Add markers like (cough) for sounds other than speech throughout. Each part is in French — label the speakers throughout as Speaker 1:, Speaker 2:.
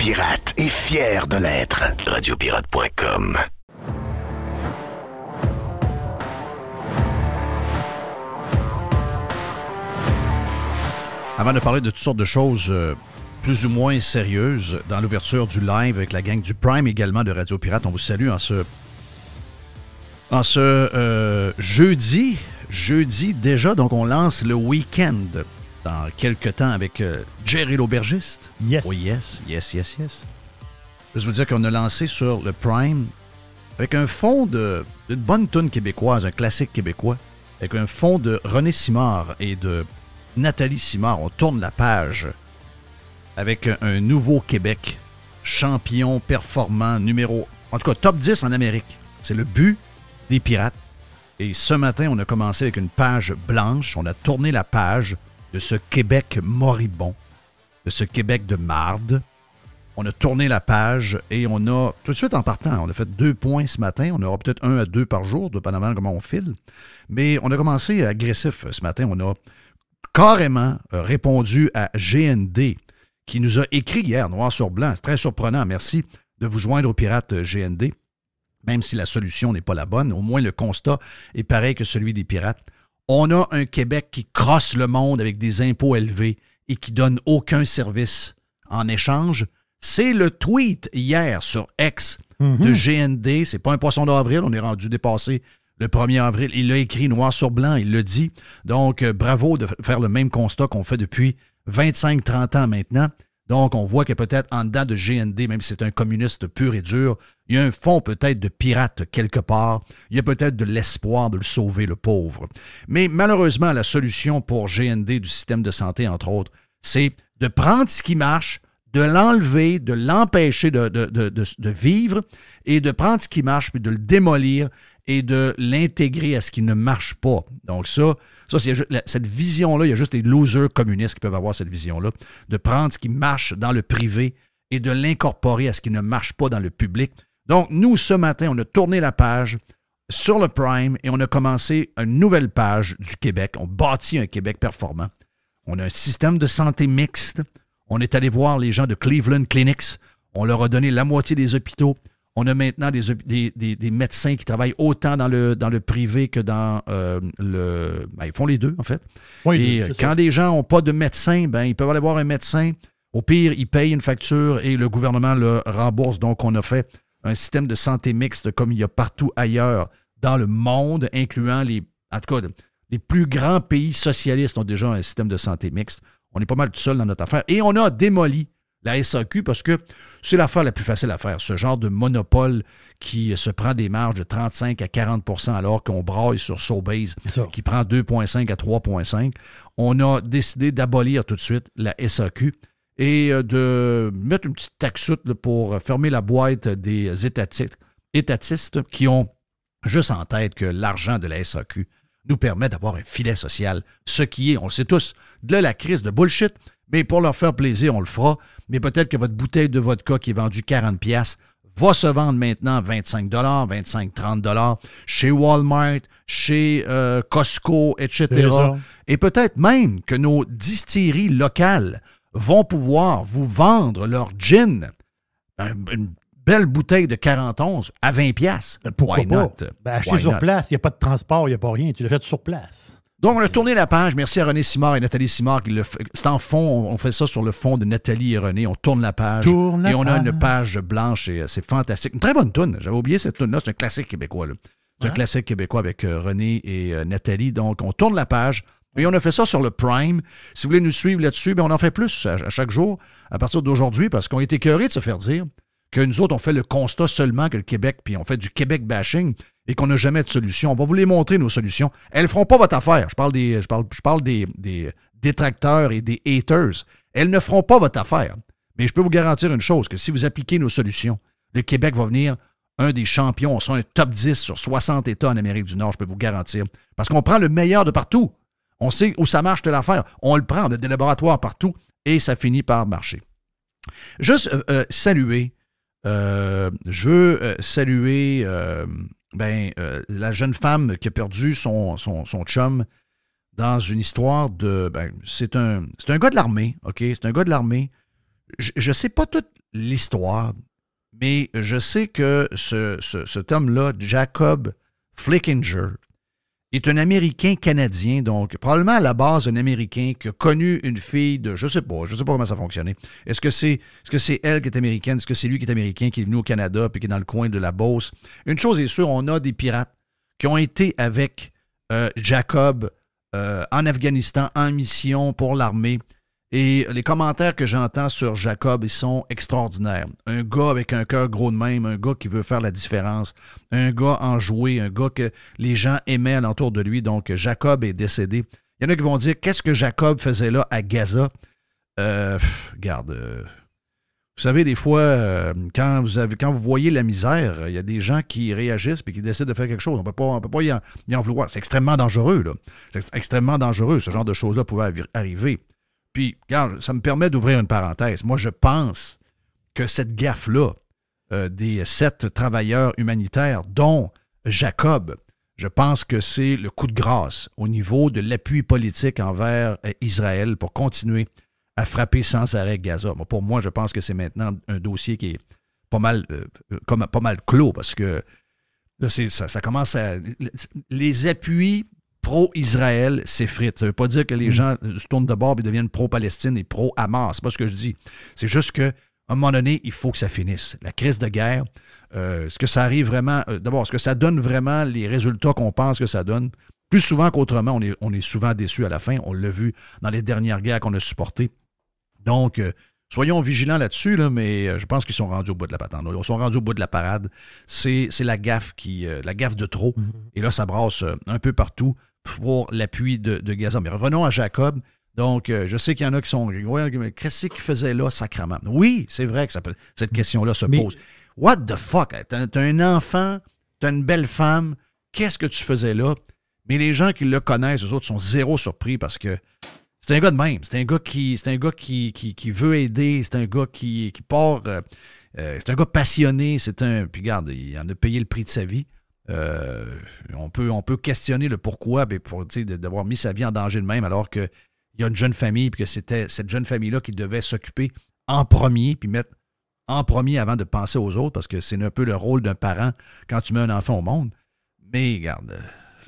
Speaker 1: pirate et fier de l'être. Radiopirate.com
Speaker 2: Avant de parler de toutes sortes de choses euh, plus ou moins sérieuses, dans l'ouverture du live avec la gang du Prime également de Radio Pirate, on vous salue en ce, en ce euh, jeudi. Jeudi déjà, donc on lance le week-end dans quelques temps avec euh, Jerry l'aubergiste. Yes. Oh yes, yes, yes, yes. Je vous dire qu'on a lancé sur le Prime avec un fond de bonne tune québécoise, un classique québécois, avec un fond de René Simard et de Nathalie Simard. On tourne la page avec un nouveau Québec, champion performant numéro, en tout cas top 10 en Amérique. C'est le but des pirates. Et ce matin, on a commencé avec une page blanche. On a tourné la page de ce Québec moribond, de ce Québec de marde. On a tourné la page et on a, tout de suite en partant, on a fait deux points ce matin. On aura peut-être un à deux par jour, dépendamment de comment on file. Mais on a commencé agressif ce matin. On a carrément euh, répondu à GND, qui nous a écrit hier, noir sur blanc. C'est très surprenant. Merci de vous joindre aux pirates GND. Même si la solution n'est pas la bonne, au moins le constat est pareil que celui des pirates on a un Québec qui crosse le monde avec des impôts élevés et qui donne aucun service en échange. C'est le tweet hier sur X de mhm. GND. C'est pas un poisson d'avril, on est rendu dépassé le 1er avril. Il l'a écrit noir sur blanc, il le dit. Donc, euh, bravo de faire le même constat qu'on fait depuis 25-30 ans maintenant. Donc, on voit que peut-être en dedans de GND, même si c'est un communiste pur et dur, il y a un fond peut-être de pirate quelque part. Il y a peut-être de l'espoir de le sauver, le pauvre. Mais malheureusement, la solution pour GND du système de santé, entre autres, c'est de prendre ce qui marche, de l'enlever, de l'empêcher de, de, vivre et de prendre ce qui marche, puis de le démolir et de l'intégrer à ce qui ne marche pas. Donc ça, c'est cette vision-là, il y a juste les losers communistes qui peuvent avoir cette vision-là, de prendre ce qui marche dans le privé et de l'incorporer à ce qui ne marche pas dans le public. Donc, nous, ce matin, on a tourné la page sur le Prime et on a commencé une nouvelle page du Québec. On bâtit un Québec performant. On a un système de santé mixte. On est allé voir les gens de Cleveland Clinics. On leur a donné la moitié des hôpitaux. On a maintenant des, médecins qui travaillent autant dans le, dans le privé que dans euh, le. Ben, ils font les deux, en fait. et euh, quand des gens n'ont pas de médecin, ben, ils peuvent aller voir un médecin. Au pire, ils payent une facture et le gouvernement le rembourse. Donc, on a fait un système de santé mixte comme il y a partout ailleurs dans le monde, incluant les. En tout cas, les plus grands pays socialistes ont déjà un système de santé mixte. On est pas mal tout seul dans notre affaire. Et on a démoli la SAQ, parce que c'est l'affaire la plus facile à faire, ce genre de monopole qui se prend des marges de 35 à 40 alors qu'on braille sur Sobase qui prend 2,5 à 3,5. On a décidé d'abolir tout de suite la SAQ et euh, de mettre une petite taxoute pour fermer la boîte des étatistes qui ont juste en tête que l'argent de la SAQ nous permet d'avoir un filet social, ce qui est, on le sait tous, de la crise de bullshit, mais pour leur faire plaisir, on le fera mais peut-être que votre bouteille de vodka qui est vendue 40$ va se vendre maintenant 25 25 30 chez Walmart, chez euh, Costco, etc. Et peut-être même que nos distilleries locales vont pouvoir vous vendre leur gin, une belle bouteille de 41 à 20 pièces. Ben, pourquoi pas? Ben, sur
Speaker 1: place, il n'y a pas de transport, il n'y a pas rien. Tu l'achètes sur place.
Speaker 2: Donc, on a tourné la page. Merci à René Simard et Nathalie Simard. Qui le C'est en fond, on fait ça sur le fond de Nathalie et René. On tourne la page. et on a une page blanche et euh, c'est fantastique. Une très bonne tune. J'avais oublié cette tune-là. C'est un classique québécois. C'est un classique québécois avec euh, René et euh, Nathalie. Donc, on tourne la page. Et on a fait ça sur le Prime. Si vous voulez nous suivre là-dessus, ben, on en fait plus à, chaque jour à partir d'aujourd'hui parce qu'on été curé de se faire dire que nous autres, on fait le constat seulement que le Québec, puis on fait du Québec bashing et qu'on n'a jamais de solution. On va vous les montrer, nos solutions. Elles ne feront pas votre affaire. Je parle des, parle, je parle des, détracteurs et des haters. Elles ne feront pas votre affaire. Mais je peux vous garantir une chose, que si vous appliquez nos solutions, le Québec va venir un des champions. On sera un top 10 sur 60 États en Amérique du Nord, je peux vous garantir. Parce qu'on prend le meilleur de partout. On sait où ça marche de l'affaire. On le prend, on a des laboratoires partout et ça finit par marcher. Juste euh, euh, saluer, euh, je veux saluer ben, euh, la jeune femme qui a perdu son, son, son chum dans une histoire de. Ben, c'est un, un gars de l'armée, OK? C'est un gars de l'armée. Je ne sais pas toute l'histoire, mais je sais que ce, ce, ce terme là Jacob Flickinger, est un Américain canadien, donc probablement à la base un Américain qui a connu une fille de, je sais pas, je sais pas comment ça fonctionnait. Est-ce que c'est est-ce que c'est elle qui est américaine, est-ce que c'est lui qui est américain, qui est venu au Canada puis qui est dans le coin de la Beauce. Une chose est sûre, on a des pirates qui ont été avec euh, Jacob euh, en Afghanistan en mission pour l'armée. Et les commentaires que j'entends sur Jacob, ils sont extraordinaires. Un gars avec un cœur gros de même, un gars qui veut faire la différence, un gars enjoué, un gars que les gens aimaient alentour de lui. Donc, Jacob est décédé. Il y en a qui vont dire Qu'est-ce que Jacob faisait là à Gaza euh, Garde. Euh, vous savez, des fois, euh, quand, vous avez, quand vous voyez la misère, il y a des gens qui réagissent et qui décident de faire quelque chose. On ne peut pas y en, y en vouloir. C'est extrêmement dangereux. là. C'est extrêmement dangereux. Ce genre de choses-là pouvait arriver. Puis, ça me permet d'ouvrir une parenthèse. Moi, je pense que cette gaffe-là euh, des sept travailleurs humanitaires, dont Jacob, je pense que c'est le coup de grâce au niveau de l'appui politique envers euh, Israël pour continuer à frapper sans arrêt Gaza. pour moi, je pense que c'est maintenant un dossier qui est pas mal, euh, pas mal clos parce que ça, ça, commence à. Les appuis pro-Israël s'effrite. Ça ne veut pas dire que les mm. gens euh, se tournent de bord et deviennent pro-Palestine et pro-Hamas. C'est pas ce que je dis. C'est juste que un moment donné, il faut que ça finisse. La crise de guerre, euh, ce que ça arrive vraiment, euh, d'abord, ce que ça donne vraiment les résultats qu'on pense que ça donne, plus souvent qu'autrement, on est, souvent déçu à la fin. On l'a vu dans les dernières guerres qu'on a supportées. Donc, soyons vigilants là-dessus, mais je pense qu'ils sont rendus au bout de la patente. Ils sont rendus au bout de la parade. C'est la gaffe qui, la gaffe de trop. Mm-hmm. Et là, ça brasse un peu partout pour l'appui de, Gaza. Mais revenons à Jacob. Donc, euh, je sais qu'il y en a qui sont. qu'est-ce qu'il faisait là, sacrement? Oui, c'est vrai que cette question-là se pose. What the fuck? T'as un enfant, t'as une belle femme, qu'est-ce que tu faisais là? Mais les gens qui le connaissent, eux autres, sont zéro surpris parce que c'est un gars de même. C'est un gars qui, c'est un gars qui, qui, veut aider. C'est un gars qui, qui part. Euh, euh, c'est un gars passionné. C'est un. Puis regarde, il en a payé le prix de sa vie. Euh, on, peut, questionner le pourquoi pour, d'avoir mis sa vie en danger de même alors qu'il y a une jeune famille, puis que c'était cette jeune famille-là qui devait s'occuper en premier, puis mettre en premier avant de penser aux autres, parce que c'est un peu le rôle d'un parent quand tu mets un enfant au monde. Mais regarde,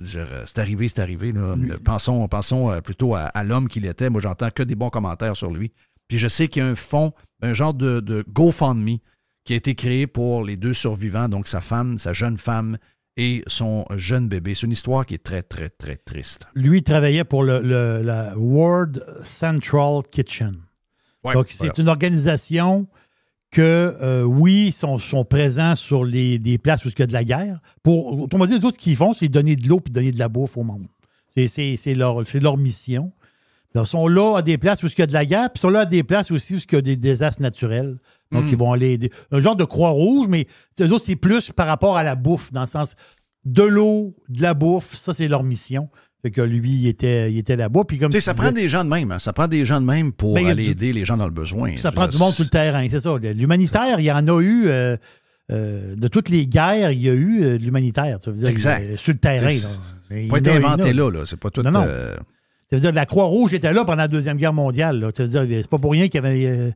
Speaker 2: c'est arrivé, c'est arrivé. Là. Pensons, euh, plutôt à, l'homme qu'il était. Moi, j'entends que des bons commentaires sur lui. Puis je sais qu'il y a un fonds, un genre de, de GoFundMe qui a été créé pour les deux survivants, donc sa femme, sa jeune femme et son jeune bébé. C'est une histoire qui est très, très, très triste.
Speaker 1: Lui, il travaillait pour le, la World Central Kitchen. Donc, c'est une organisation que, euh, oui, sont, sont présents sur les, des places où il y a de la guerre. Pour, autrement dit, tout ce qu'ils font, c'est donner de l'eau puis donner de la bouffe au monde. C'est leur, leur mission. Ils sont là à des places où il y a de la guerre, puis ils sont là à des places aussi où il y a des désastres naturels. Donc, hmm. ils vont aller aider. Un genre de Croix-Rouge, mais eux autres, c'est plus par rapport à la bouffe, dans le sens de l'eau, de la bouffe, ça, c'est leur mission. Fait que lui, il était, il était là-bas. Puis comme tu sais, ça prend
Speaker 2: des gens de même. Hein. Ça prend des gens de même pour ben, aller aider les gens dans le besoin. Ça
Speaker 1: prend du monde sur le terrain, c'est ça. L'humanitaire, il y en a eu. Euh, euh, de toutes les guerres, il y a eu euh, de l'humanitaire. Ça veut exact. sur le terrain. C'est pas été là. C'est pas tout. Non, non. Ça veut dire la Croix-Rouge était là pendant la Deuxième Guerre mondiale. tu Ça dire, c'est pas pour rien qu'il y avait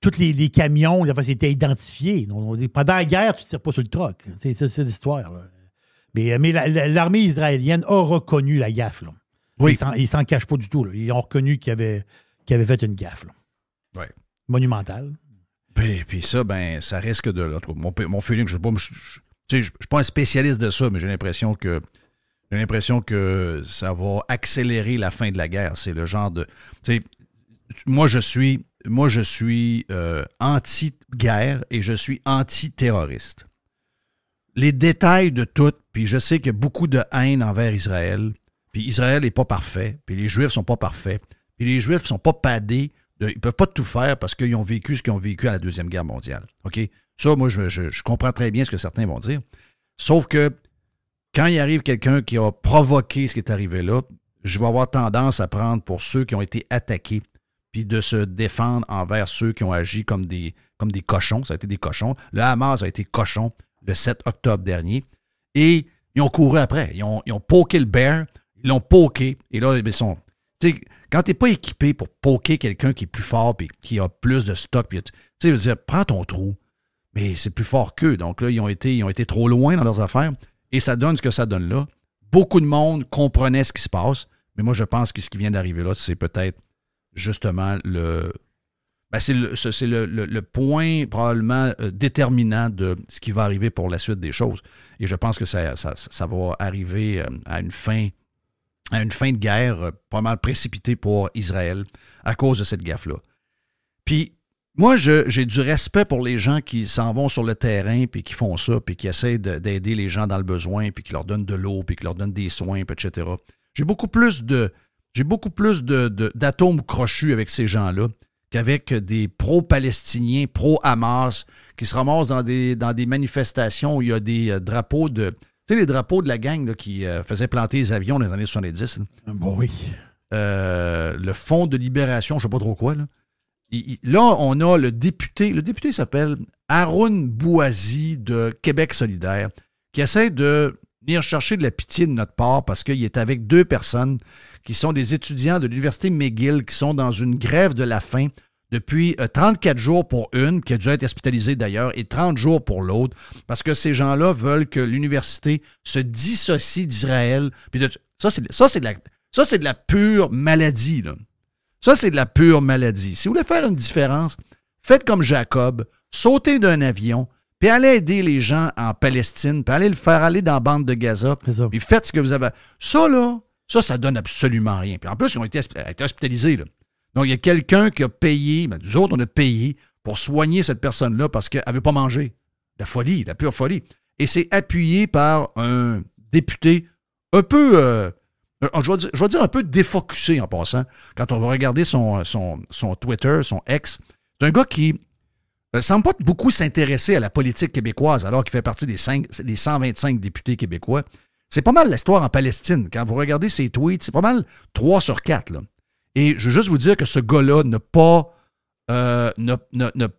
Speaker 1: tous les, camions, c'était identifié. pendant la guerre, tu ne tires pas sur le troc. C'est, l'histoire. Mais, euh, l'armée israélienne a reconnu la gaffe. Là. Ils ne s'en cachent pas du tout. Ils ont reconnu qu'ils avaient, fait une gaffe. Monumentale.
Speaker 2: Puis, puis, ça, ben, ça risque de. mon, mon, feeling, je ne suis pas un spécialiste de ça, mais j'ai l'impression que j'ai l'impression que ça va accélérer la fin de la guerre. C'est le genre de. Moi, je suis moi, je suis euh, anti-guerre et je suis anti-terroriste. Les détails de tout, puis je sais qu'il y a beaucoup de haine envers Israël, puis Israël n'est pas parfait, puis les Juifs ne sont pas parfaits, puis les Juifs ne sont pas padés, ils ils peuvent pas tout faire parce qu'ils ont vécu ce qu'ils ont vécu à la Deuxième Guerre mondiale. OK? Ça, moi, je, je comprends très bien ce que certains vont dire. Sauf que quand il arrive quelqu'un qui a provoqué ce qui est arrivé là, je vais avoir tendance à prendre pour ceux qui ont été attaqués de se défendre envers ceux qui ont agi comme des, comme des cochons. Ça a été des cochons. Le Hamas a été cochon le 7 octobre dernier. Et ils ont couru après. Ils ont, ils poké le bear. Ils l'ont poké. Et là, ils sont. Tu sais, quand tu n'es pas équipé pour poker quelqu'un qui est plus fort et qui a plus de stock, tu sais, dire, prends ton trou. Mais c'est plus fort qu'eux. Donc là, ils ont, été, ils ont été trop loin dans leurs affaires. Et ça donne ce que ça donne là. Beaucoup de monde comprenait ce qui se passe. Mais moi, je pense que ce qui vient d'arriver là, c'est peut-être justement le. Ben, c'est le, point probablement euh, déterminant de ce qui va arriver pour la suite des choses. Et je pense que ça, va arriver euh, à une fin à une fin de guerre euh, probablement précipitée pour Israël à cause de cette gaffe-là. Puis moi, j'ai du respect pour les gens qui s'en vont sur le terrain, puis qui font ça, puis qui essaient d'aider les gens dans le besoin, puis qui leur donnent de l'eau, puis qui leur donnent des soins, etc. J'ai beaucoup plus de, j'ai beaucoup plus d'atomes crochus avec ces gens-là qu'avec des pro-palestiniens, pro-Hamas, qui se ramassent dans des, dans des manifestations où il y a des euh, drapeaux de. Tu sais, les drapeaux de la gang qui euh, faisaient faisait planter les avions dans les années 70. Ah, bon, oui. Euh, le Fonds de libération, je ne sais pas trop quoi. Là. là, on a le député. Le député s'appelle Haroun Bouazi de Québec solidaire, qui essaie de venir chercher de la pitié de notre part parce qu'il est avec deux personnes qui sont des étudiants de l'Université McGill qui sont dans une grève de la faim depuis 34 euh, jours pour une, qui a dû être hospitalisée d'ailleurs, et 30 jours pour l'autre, parce que ces gens-là veulent que l'université se dissocie d'Israël. Ça, c'est de, la, de la pure maladie. Ça, c'est de la pure maladie. Si vous voulez faire une différence, faites comme Jacob, sautez d'un avion, puis allez aider les gens en Palestine, puis allez le faire aller dans la bande de Gaza, puis faites ce que vous avez. Ça, là, ça, ça donne absolument rien. Puis en plus, ils ont été, hospitalisés. Donc, il y a quelqu'un qui a payé, ben, nous autres, on a payé pour soigner cette personne-là parce qu'elle n'avait pas mangé La folie, la pure folie. Et c'est appuyé par un député un peu, euh, je, vais dire, un peu défocusé en passant, quand on va regarder son, son, Twitter, son ex. C'est un gars qui ne euh, semble pas beaucoup s'intéresser à la politique québécoise alors qu'il fait partie des, 5, des 125 députés québécois. C'est pas mal l'histoire en Palestine. Quand vous regardez ses tweets, c'est pas mal 3 sur 4. Et je veux juste vous dire que ce gars-là n'a pas, euh,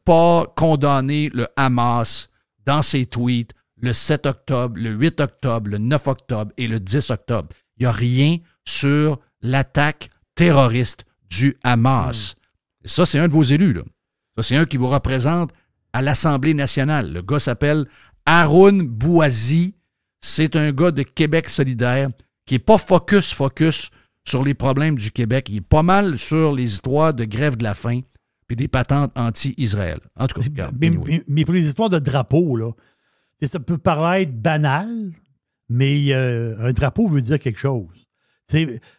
Speaker 2: pas condamné le Hamas dans ses tweets le 7 octobre, le 8 octobre, le 9 octobre et le 10 octobre. Il n'y a rien sur l'attaque terroriste du Hamas. ça, c'est un de vos élus. c'est un qui vous représente à l'Assemblée nationale. Le gars s'appelle Haroun Bouazi c'est un gars de Québec solidaire qui n'est pas focus, focus sur les problèmes du Québec. Il est pas mal sur les histoires de grève de la faim puis des patentes anti-Israël. En tout cas, mais, pour les histoires de drapeaux, là, ça peut paraître banal,
Speaker 1: mais euh, un drapeau veut dire quelque chose.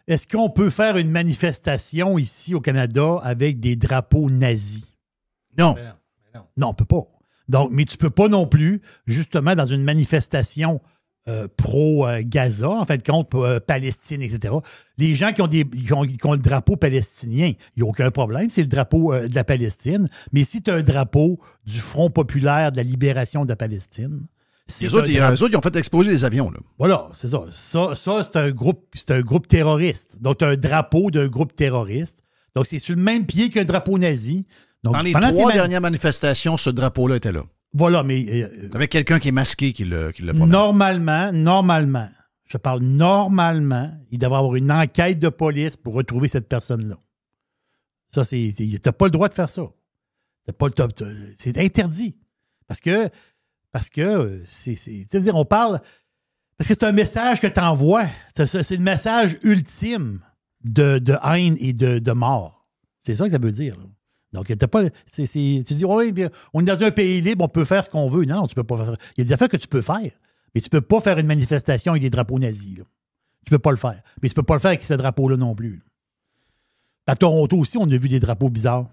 Speaker 1: Est-ce qu'on peut faire une manifestation ici au Canada avec des drapeaux nazis? Non. non, on ne peut pas. Donc, mais tu ne peux pas non plus, justement, dans une manifestation euh, pro-Gaza, en fait, contre euh, Palestine, etc. Les gens qui ont, des, le drapeau palestinien, il n'y a aucun problème, c'est le drapeau euh, de la Palestine. Mais si tu as un drapeau du Front populaire de la libération de la Palestine, les autres, ils ont fait exploser les avions. Là. Voilà, c'est ça. Ça, c'est un, groupe, un groupe terroriste. Donc, tu as un drapeau d'un groupe
Speaker 2: terroriste. Donc, c'est sur le même pied qu'un drapeau nazi. Donc, Dans les trois dernières manifestations, ce drapeau-là était là. Voilà, mais. Euh, Avec quelqu'un qui est masqué qui le, qui le
Speaker 3: Normalement,
Speaker 1: normalement, je parle normalement, il devrait avoir une enquête de police pour retrouver cette personne-là. Ça, c'est. T'as pas le droit de faire ça. pas le top. C'est interdit. Parce que. Parce que. Euh, c'est dire, on parle. Parce que c'est un message que tu envoies. C'est le message ultime de, haine et de, de mort. C'est ça que ça veut dire. Là. Donc, tu dis, oui, on est dans un pays libre, on peut faire ce qu'on veut. Non, tu peux pas faire. Il y a des affaires que tu peux faire, mais tu peux pas faire une manifestation avec des drapeaux nazis. Tu peux pas le faire. Mais tu peux pas le faire avec ces drapeaux-là non plus. À Toronto aussi, on a vu des drapeaux bizarres.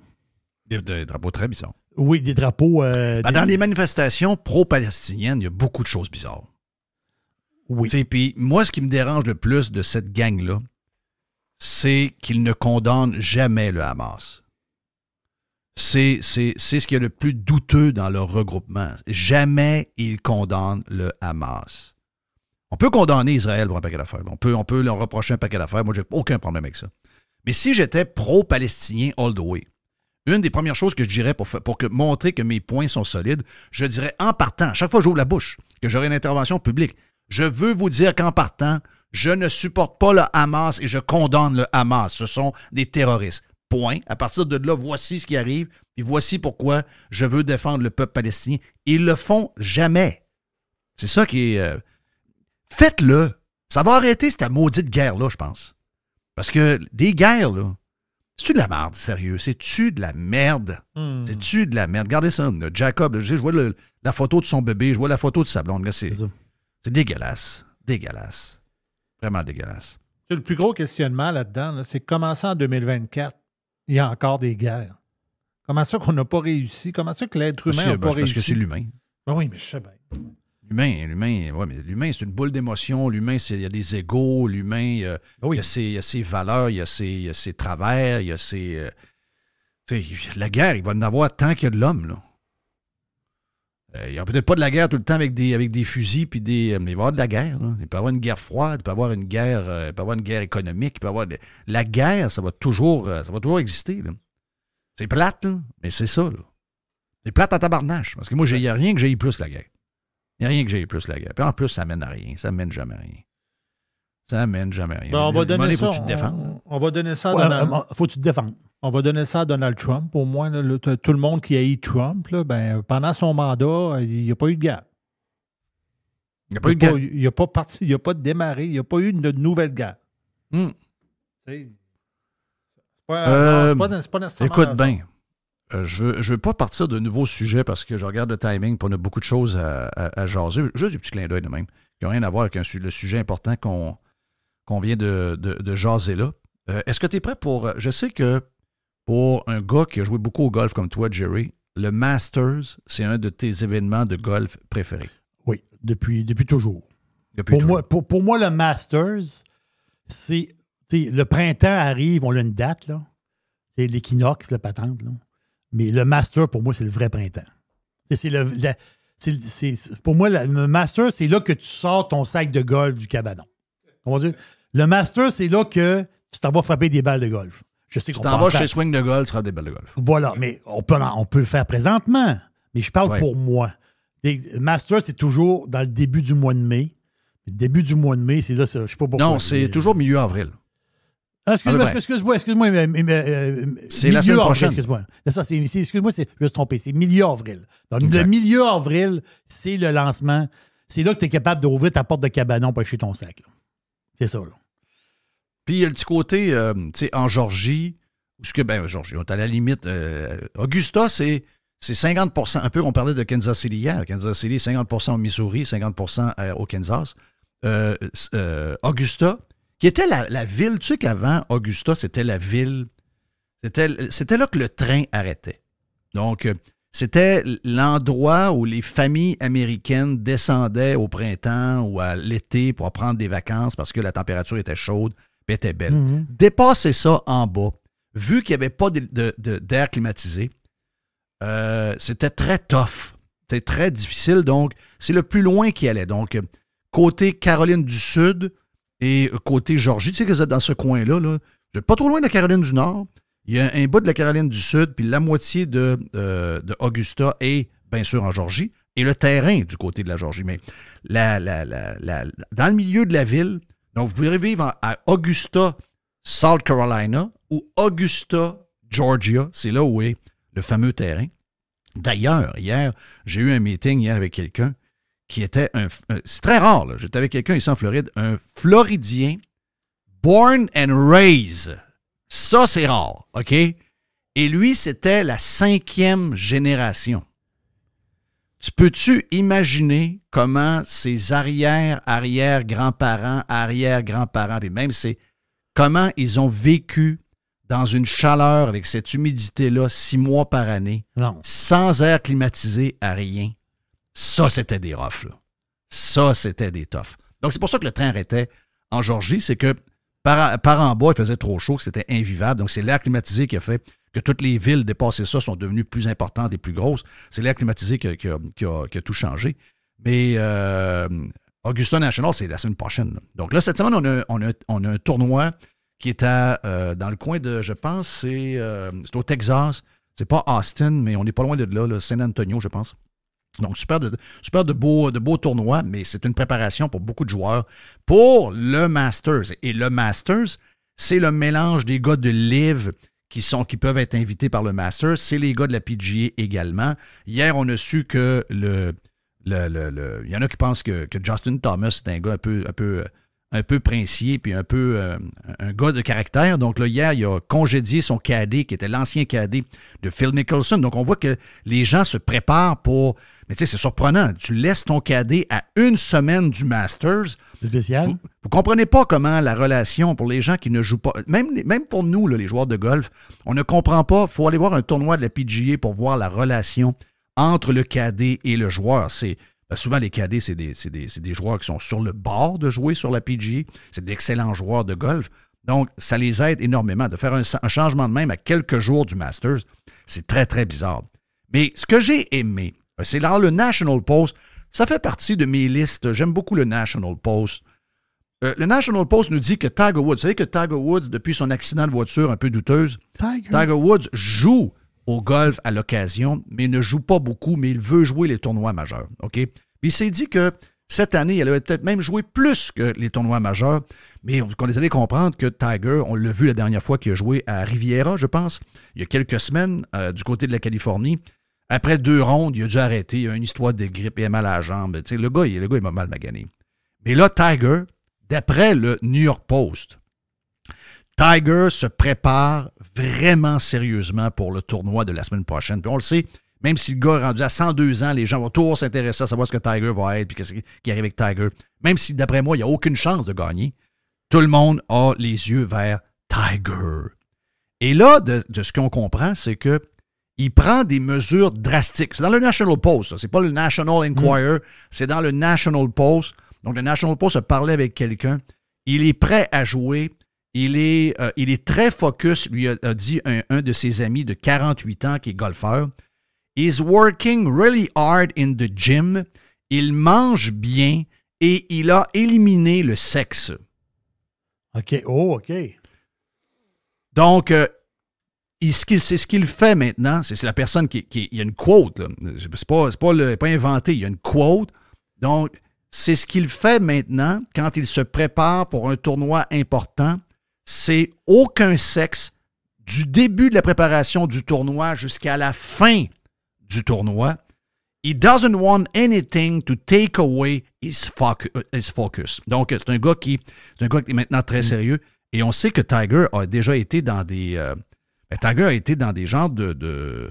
Speaker 2: Des, drapeaux très bizarres.
Speaker 1: Oui, des drapeaux.
Speaker 2: Euh, bah, dans les manifestations pro-palestiniennes, il y a beaucoup de choses bizarres. Oui. Puis moi, ce qui me dérange le plus de cette gang-là, c'est qu'ils ne condamnent jamais le Hamas c'est ce qui est le plus douteux dans leur regroupement. Jamais ils condamnent le Hamas. On peut condamner Israël pour un paquet d'affaires. On peut, on peut leur reprocher un paquet d'affaires. Moi, j'ai aucun problème avec ça. Mais si j'étais pro-palestinien all the way, une des premières choses que je dirais pour, pour montrer que mes points sont solides, je dirais en partant, chaque fois que j'ouvre la bouche, que j'aurai une intervention publique, je veux vous dire qu'en partant, je ne supporte pas le Hamas et je condamne le Hamas. Ce sont des terroristes. Point. À partir de là, voici ce qui arrive, et voici pourquoi je veux défendre le peuple palestinien. Ils le font jamais. C'est ça qui est. Euh, faites-le. Ça va arrêter cette maudite guerre-là, je pense. Parce que des guerres, là, c'est-tu de la merde, sérieux? C'est-tu de la merde? Hmm. C'est-tu de la merde? Regardez ça, Jacob, je, vois la photo de son bébé, je vois la photo de sa blonde. C'est dégueulasse. Dégueulasse. Vraiment dégueulasse.
Speaker 3: Le plus gros questionnement là-dedans, c'est commençant en 2024 il y a encore des guerres? Comment ça qu'on n'a pas réussi? Comment ça que l'être humain n'a pas réussi? Parce que c'est l'humain. Ben oui, mais je sais bien.
Speaker 2: L'humain, l'humain, ouais, mais l'humain, c'est une boule d'émotion. L'humain, il y a des égaux. L'humain, il, y a ben ses valeurs, il y a ses, travers, il y a ses. Euh, la guerre, il va en avoir tant qu'il y a de l'homme. là. Euh, il n'y a peut-être pas de la guerre tout le temps avec des, avec des fusils puis des. Euh, mais il va y avoir de la guerre. Il peut y avoir une guerre froide, il peut y avoir une guerre, euh, avoir une guerre économique, il peut avoir la guerre, ça va toujours, ça va toujours exister. C'est plate, mais c'est ça. C'est plate à tabarnache. Parce que moi, il n'y a rien que eu plus la guerre. Il n'y a rien que j'aille plus la guerre. Puis en plus, ça mène à rien. Ça mène jamais à rien. Ça mène jamais à rien. Ben, on, va donner ça, faut tu te On, va donner
Speaker 3: ça. faut que tu te défendes. On va donner ça à Donald Trump. Au moins, tout le monde qui eu Trump, ben, pendant son mandat, il n'y a pas eu de guerre. Il n'y a pas eu de guerre. Il n'y a, pas parti, il a pas démarré, il n'y a pas eu de nouvelle guerre. Hmm. C'est pas, euh, pas, nécessairement. Écoute bien,
Speaker 2: euh, je ne veux, pas partir de nouveaux sujets parce que je regarde le timing pour on a beaucoup de choses à, jaser. Juste du petit clin d'œil de même, qui a rien à voir avec le sujet important qu'on vient de, de, jaser là. Euh, est-ce que tu es prêt pour. Euh, je sais que pour un gars qui a joué beaucoup au golf comme toi, Jerry, le Masters, c'est un de tes événements de golf préférés.
Speaker 1: Oui, depuis, depuis toujours. pour, Moi, pour, moi, le Masters, c'est. Le printemps arrive, on a une date, là. C'est l'équinoxe, la patente, Mais le Master, pour moi, c'est le vrai printemps. C'est le. pour moi, le Master, c'est là que tu sors ton sac de golf du cabanon. Comment dire? Le Master, c'est là que tu t'en vas frapper des balles de golf.
Speaker 2: Je sais qu'on t'en vas chez Swing de golf, ça sera des belles de golf.
Speaker 1: Voilà, mais on peut, on peut le faire présentement. Mais je parle pour moi. Master Masters, c'est toujours dans le début du mois de mai. Le début du mois de mai, c'est là, je sais pas pourquoi. Non, c'est toujours milieu avril. Ah, ah, excuse-moi, excuse-moi, excuse-moi. c'est la semaine prochaine. Excuse-moi. Excuse-moi, je me trompe. tromper, C'est milieu avril. Donc, le milieu avril, c'est le lancement. C'est là que tu es capable d'ouvrir ta porte de cabanon pour acheter ton sac.
Speaker 2: C'est ça, là. Puis il y a le petit côté, euh, tu sais, en Georgie, où ce que, ben, Georgie, on est à la limite. Euh, Augusta, c'est. 50 un peu, on parlait de Kansas City hier. Kansas City, 50 au Missouri, 50 euh, au Kansas. Augusta, qui était la, la ville, tu sais qu'avant, Augusta, c'était la ville, c'était là que le train arrêtait. Donc, c'était l'endroit où les familles américaines descendaient au printemps ou à l'été pour prendre des vacances parce que la température était chaude, était belle. Mhm. Dépasser ça en bas, vu qu'il n'y avait pas d'air de, climatisé, euh, c'était très tough. C'est très difficile. Donc, c'est le plus loin qui allait. Donc, côté Caroline du Sud et côté Georgie, tu sais que vous êtes dans ce coin-là, là, pas trop loin de la Caroline du Nord. Il y a un bout de la Caroline du Sud, puis la moitié de, euh, Augusta et, bien sûr, en Georgie, et le terrain du côté de la Georgie. Mais dans le milieu de la ville, donc, vous pouvez vivre à Augusta, South Carolina ou Augusta, Georgia. C'est là où est le fameux terrain. D'ailleurs, hier, j'ai eu un meeting hier avec quelqu'un qui était un. Euh, c'est très rare, là. J'étais avec quelqu'un ici en Floride, un Floridien born and raised. Ça, c'est rare, OK? Et lui, c'était la cinquième génération. Tu peux-tu imaginer comment ces arrières, arrière, grands-parents, arrière, grands-parents, et même c'est comment ils ont vécu dans une chaleur avec cette humidité-là six mois par année, sans air climatisé à rien. Ça, c'était des roughs, Ça, c'était des toffes. Donc, c'est pour ça que le train arrêtait en Georgie, c'est que par, par en bas, il faisait trop chaud, c'était invivable. Donc, c'est l'air climatisé qui a fait toutes les villes dépassées ça, sont devenues plus importantes et plus grosses. C'est l'air climatisé qui a, tout changé. Mais euh, Augusta National, c'est la semaine prochaine. Donc là, cette semaine, on a, un tournoi qui est à, euh, dans le coin de, je pense, euh, c'est au Texas. C'est pas Austin, mais on n'est pas loin de là, là San Antonio, je pense. Donc, super de, super de, beaux, de tournois, mais c'est une préparation pour beaucoup de joueurs pour le Masters. Et le Masters, c'est le mélange des gars de Live qui, sont, qui peuvent être invités par le Master. C'est les gars de la PGA également. Hier, on a su que le. le, il y en a qui pensent que, Justin Thomas est un gars un peu, un peu, un peu princier puis un peu euh, un gars de caractère. Donc là, hier, il a congédié son cadet, qui était l'ancien cadet de Phil Mickelson. Donc on voit que les gens se préparent pour mais tu sais, c'est surprenant. Tu laisses ton cadet à une semaine du Masters. spécial. Vous, ne comprenez pas comment la relation pour les gens qui ne jouent pas, même, même pour nous, les joueurs de golf, on ne comprend pas. Il faut aller voir un tournoi de la PGA pour voir la relation entre le cadet et le joueur. C'est ben, souvent, les cadets, c'est des, joueurs qui sont sur le bord de jouer sur la PGA. C'est d'excellents joueurs de golf. Donc, ça les aide énormément. De faire un changement de même à quelques jours du Masters, c'est très, très bizarre. Mais ce que j'ai aimé, euh, c'est là le National Post. Ça fait partie de mes listes. J'aime beaucoup le National Post. Euh, le National Post nous dit que Tiger Woods, vous savez que Tiger Woods, depuis son accident de voiture un peu douteuse, Tiger, Woods joue au golf à l'occasion, mais ne joue pas beaucoup, mais il veut jouer les tournois majeurs. il s'est dit que cette année, elle allait peut-être même jouer plus que les tournois majeurs, mais vous allez comprendre que Tiger, on l'a vu la dernière fois qu'il a joué à Riviera, je pense, il y a quelques semaines, euh, du côté de la Californie, après deux rondes, il a dû arrêter. Il a une histoire de grippe, il a mal à la jambe. le gars, il, le gars, m'a mal magané. Mais là, Tiger, d'après le New York Post, Tiger se prépare vraiment sérieusement pour le tournoi de la semaine prochaine. Puis on le sait, même si le gars est rendu à 102 ans, les gens vont toujours s'intéresser à savoir ce que Tiger va être, puis qu'est-ce qui arrive avec Tiger. Même si, d'après moi, il n'y a aucune chance de gagner, tout le monde a les yeux vers Tiger. Et là, de ce qu'on comprend, c'est que il prend des mesures drastiques. C'est dans le National Post, c'est pas le National hmm. Enquirer, c'est dans le National Post. Donc, le National Post a parlé avec quelqu'un. Il est prêt à jouer. Il est, euh, il est très focus, lui a, dit un, de ses amis de 48 ans qui est golfeur. He's working really hard in the gym. Il mange bien et il a éliminé le sexe. OK. Oh, OK. Donc, euh, c'est ce qu'il fait maintenant, c'est, la personne qui, Il y a une quote, Ce C'est pas, inventé, il y a une quote. Donc, c'est ce qu'il fait maintenant quand il se prépare pour un tournoi important. C'est aucun sexe du début de la préparation du tournoi jusqu'à la fin du tournoi. He doesn't want anything to take away his, euh, focus. Donc, c'est un gars qui, un gars est maintenant très mm. sérieux. Et on sait que Tiger a déjà été dans des, euh, ben, Tiger a été dans des genres de, de,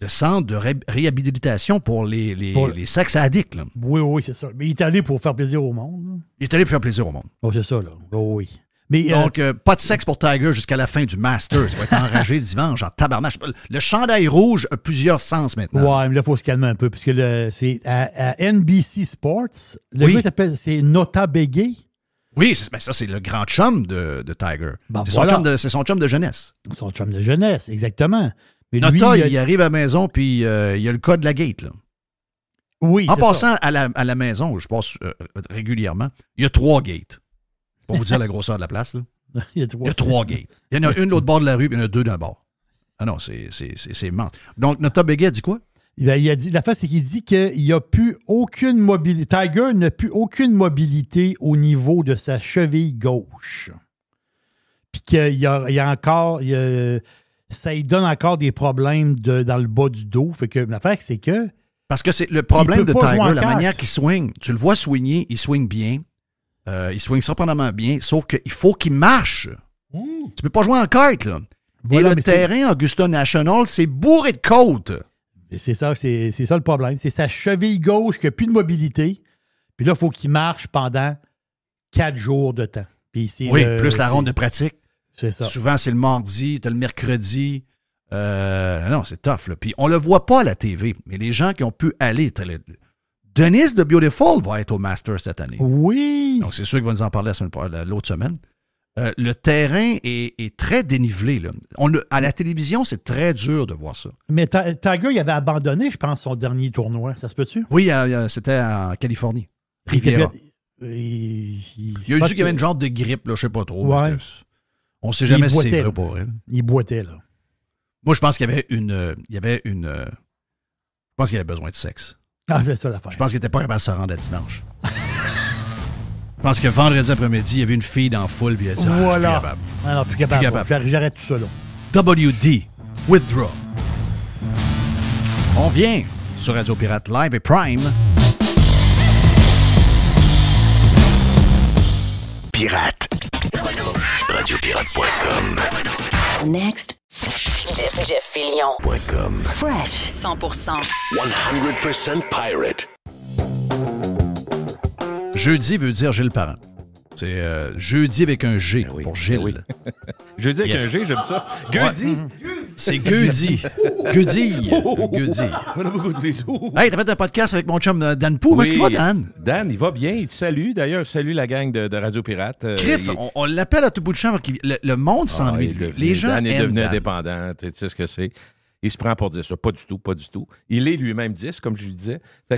Speaker 2: de centres de réhabilitation pour les, les, sexes addicts. Là. Oui, oui, c'est ça. Mais il est allé pour faire plaisir au monde. Il est allé pour faire plaisir au monde. Oh, c'est ça, là. Oh, oui. Euh, Donc, euh, pas de sexe pour Tiger jusqu'à la fin du Masters. Ça va être enragé (laughs) dimanche en tabarnache. Le chandail rouge a plusieurs sens maintenant.
Speaker 1: Ouais, mais là, il faut se calmer un peu,
Speaker 2: puisque c'est à, NBC Sports, le gars s'appelle, Nota Begay. Oui, ben, ça, c'est le grand chum de, Tiger. Ben, c'est son, chum de jeunesse. Son chum de jeunesse, exactement. Mais Nota, il, arrive à la maison, puis euh, il y a le cas de la gate. Là. Oui, En passant À, la, à la maison, où je passe euh, régulièrement, il y a trois gates. Pour vous dire la grosseur de la place. (laughs) il, y a trois. gates. Il y en a une de l'autre bord de la rue, puis il y en a deux d'un bord. Ah non, c'est ment. Donc, Nota Beguet dit quoi? Ben, il a dit, la face, c'est qu'il dit qu'il n'y a plus aucune mobilité. Tiger n'a plus aucune mobilité au niveau
Speaker 1: de sa cheville gauche. Puis qu'il y, a, encore. ça lui donne encore des problèmes de, dans le bas du dos. Fait que l'affaire, c'est que.
Speaker 2: Parce que c'est le problème de Tiger, la manière qu'il swing. Tu le vois swinguer, il swing bien. Euh, il swing surprenamment bien, sauf qu'il faut qu'il marche. Hmm. Tu peux pas jouer en carte. là. Et le terrain Augusta National, c'est bourré de côtes c'est ça, c'est ça le problème.
Speaker 1: C'est sa cheville gauche qui n'a plus de mobilité. Puis là, il faut qu'il marche pendant
Speaker 2: quatre jours de temps. Puis oui, plus la ronde de pratique. C'est Souvent, c'est le mardi, tu le mercredi. Euh, non, c'est tough. Puis on le voit pas à la TV, mais les gens qui ont pu aller. Denise de Beautiful va être au Master cette année.
Speaker 3: Oui.
Speaker 2: Donc c'est sûr qu'il va nous en parler l'autre semaine. Euh, le terrain est, très dénivelé. à la télévision, c'est très dur de voir ça.
Speaker 1: Mais Tiger, il avait abandonné, je pense, son dernier
Speaker 2: tournoi. Ça se peut-tu? Oui, euh, euh, c'était en Californie. Riviera. Il, y a eu qu'il y avait une genre de grippe, je ne sais pas trop. On ne sait jamais si c'est vrai Il boitait, là. Moi, je pense qu'il y avait une. il y avait une je pense qu'il avait besoin de sexe. Ah, c'est ça l'affaire. Je pense qu'il n'était pas capable de se rendre à dimanche. (laughs) Je pense que vendredi après-midi, il y avait une fille dans la foule, puis elle ah, voilà. Ah plus capable. plus capable. J'arrête, tout ça, là. WD, Withdraw. On vient sur Radio Pirate Live et Prime. Pirate. Radiopirate.com. Next.
Speaker 1: Jeff, Jeff Fresh. 100%.
Speaker 2: 100% pirate jeudi veut dire Gilles Parent. C'est euh, jeudi avec un G ben pour ben Gilles. (laughs) jeudi avec un G, j'aime ça. Gudi,
Speaker 4: C'est Gudi. (laughs) Gudi, On a beaucoup de bisous.
Speaker 2: Hey, t'as fait un podcast avec mon chum euh, Dan Pou. Comment est-ce qu'il va, Dan?
Speaker 4: Dan, il va bien. Il te salue. D'ailleurs, salue la gang de, Radio Pirate. Griff, euh, on, l'appelle à tout bout de champ. Le, monde s'ennuie. Ah, les gens Dan est devenu indépendante, indépendant. Tu sais ce que c'est. Il se prend pour dire ça, Pas du tout, pas du tout. Il est lui-même 10, comme je lui disais. (laughs)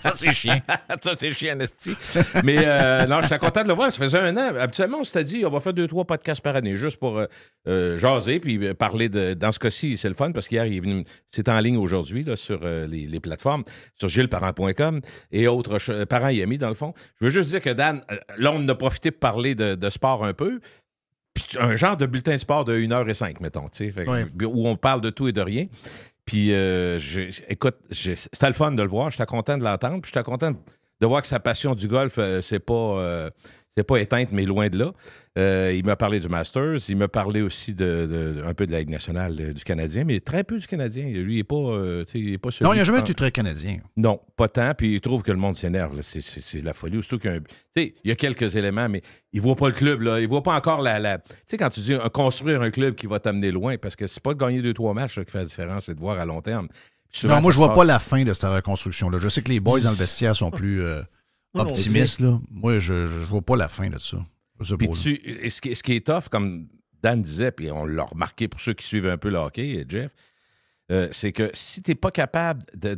Speaker 4: ça, c'est chiant. ça, c'est chiant, Nasty. Mais euh, non, je suis content de le voir. Ça faisait un an. Habituellement, on s'était dit, on va faire deux, trois podcasts par année, juste pour euh, euh, jaser puis parler de. Dans ce cas-ci, c'est le fun parce qu'hier, il est venu. C'est en ligne aujourd'hui sur les, plateformes, sur gilesparent.com et autres parents et amis, dans le fond. Je veux juste dire que Dan, là, on a profité pour parler de sport un peu un genre de bulletin de sport de 1h05, mettons, tu où on parle de tout et de rien. Puis, euh, écoute, c'était le fun de le voir. J'étais content de l'entendre. Puis, j'étais content de voir que sa passion du golf, euh, c'est pas. Euh, c'est pas éteinte, mais loin de là. Euh, il m'a parlé du Masters. Il m'a parlé aussi de, un peu de la Ligue nationale euh, du Canadien, mais très peu du Canadien. Lui, il n'est pas, est pas euh, Non, il n'a jamais été très Canadien. Non, pas tant. Puis il trouve que le monde s'énerve. C'est la folie. Surtout qu'il y, y a quelques éléments, mais il ne voit pas le club. Là. Il ne voit pas encore la. Tu sais, quand tu dis construire un club qui va t'amener loin, parce que c'est pas de gagner deux, trois matchs qui fait la différence, c'est de voir à long terme. non, moi, je ne vois pas la
Speaker 2: fin de cette reconstruction-là. Je sais que les boys dans le vestiaire sont plus optimiste, là, moi, je ne vois pas la fin de ça. ce,
Speaker 4: qui, est tough, comme Dan disait, puis on l'a remarqué pour ceux qui suivent un peu le hockey, Jeff, euh, c'est que si tu n'es pas capable de,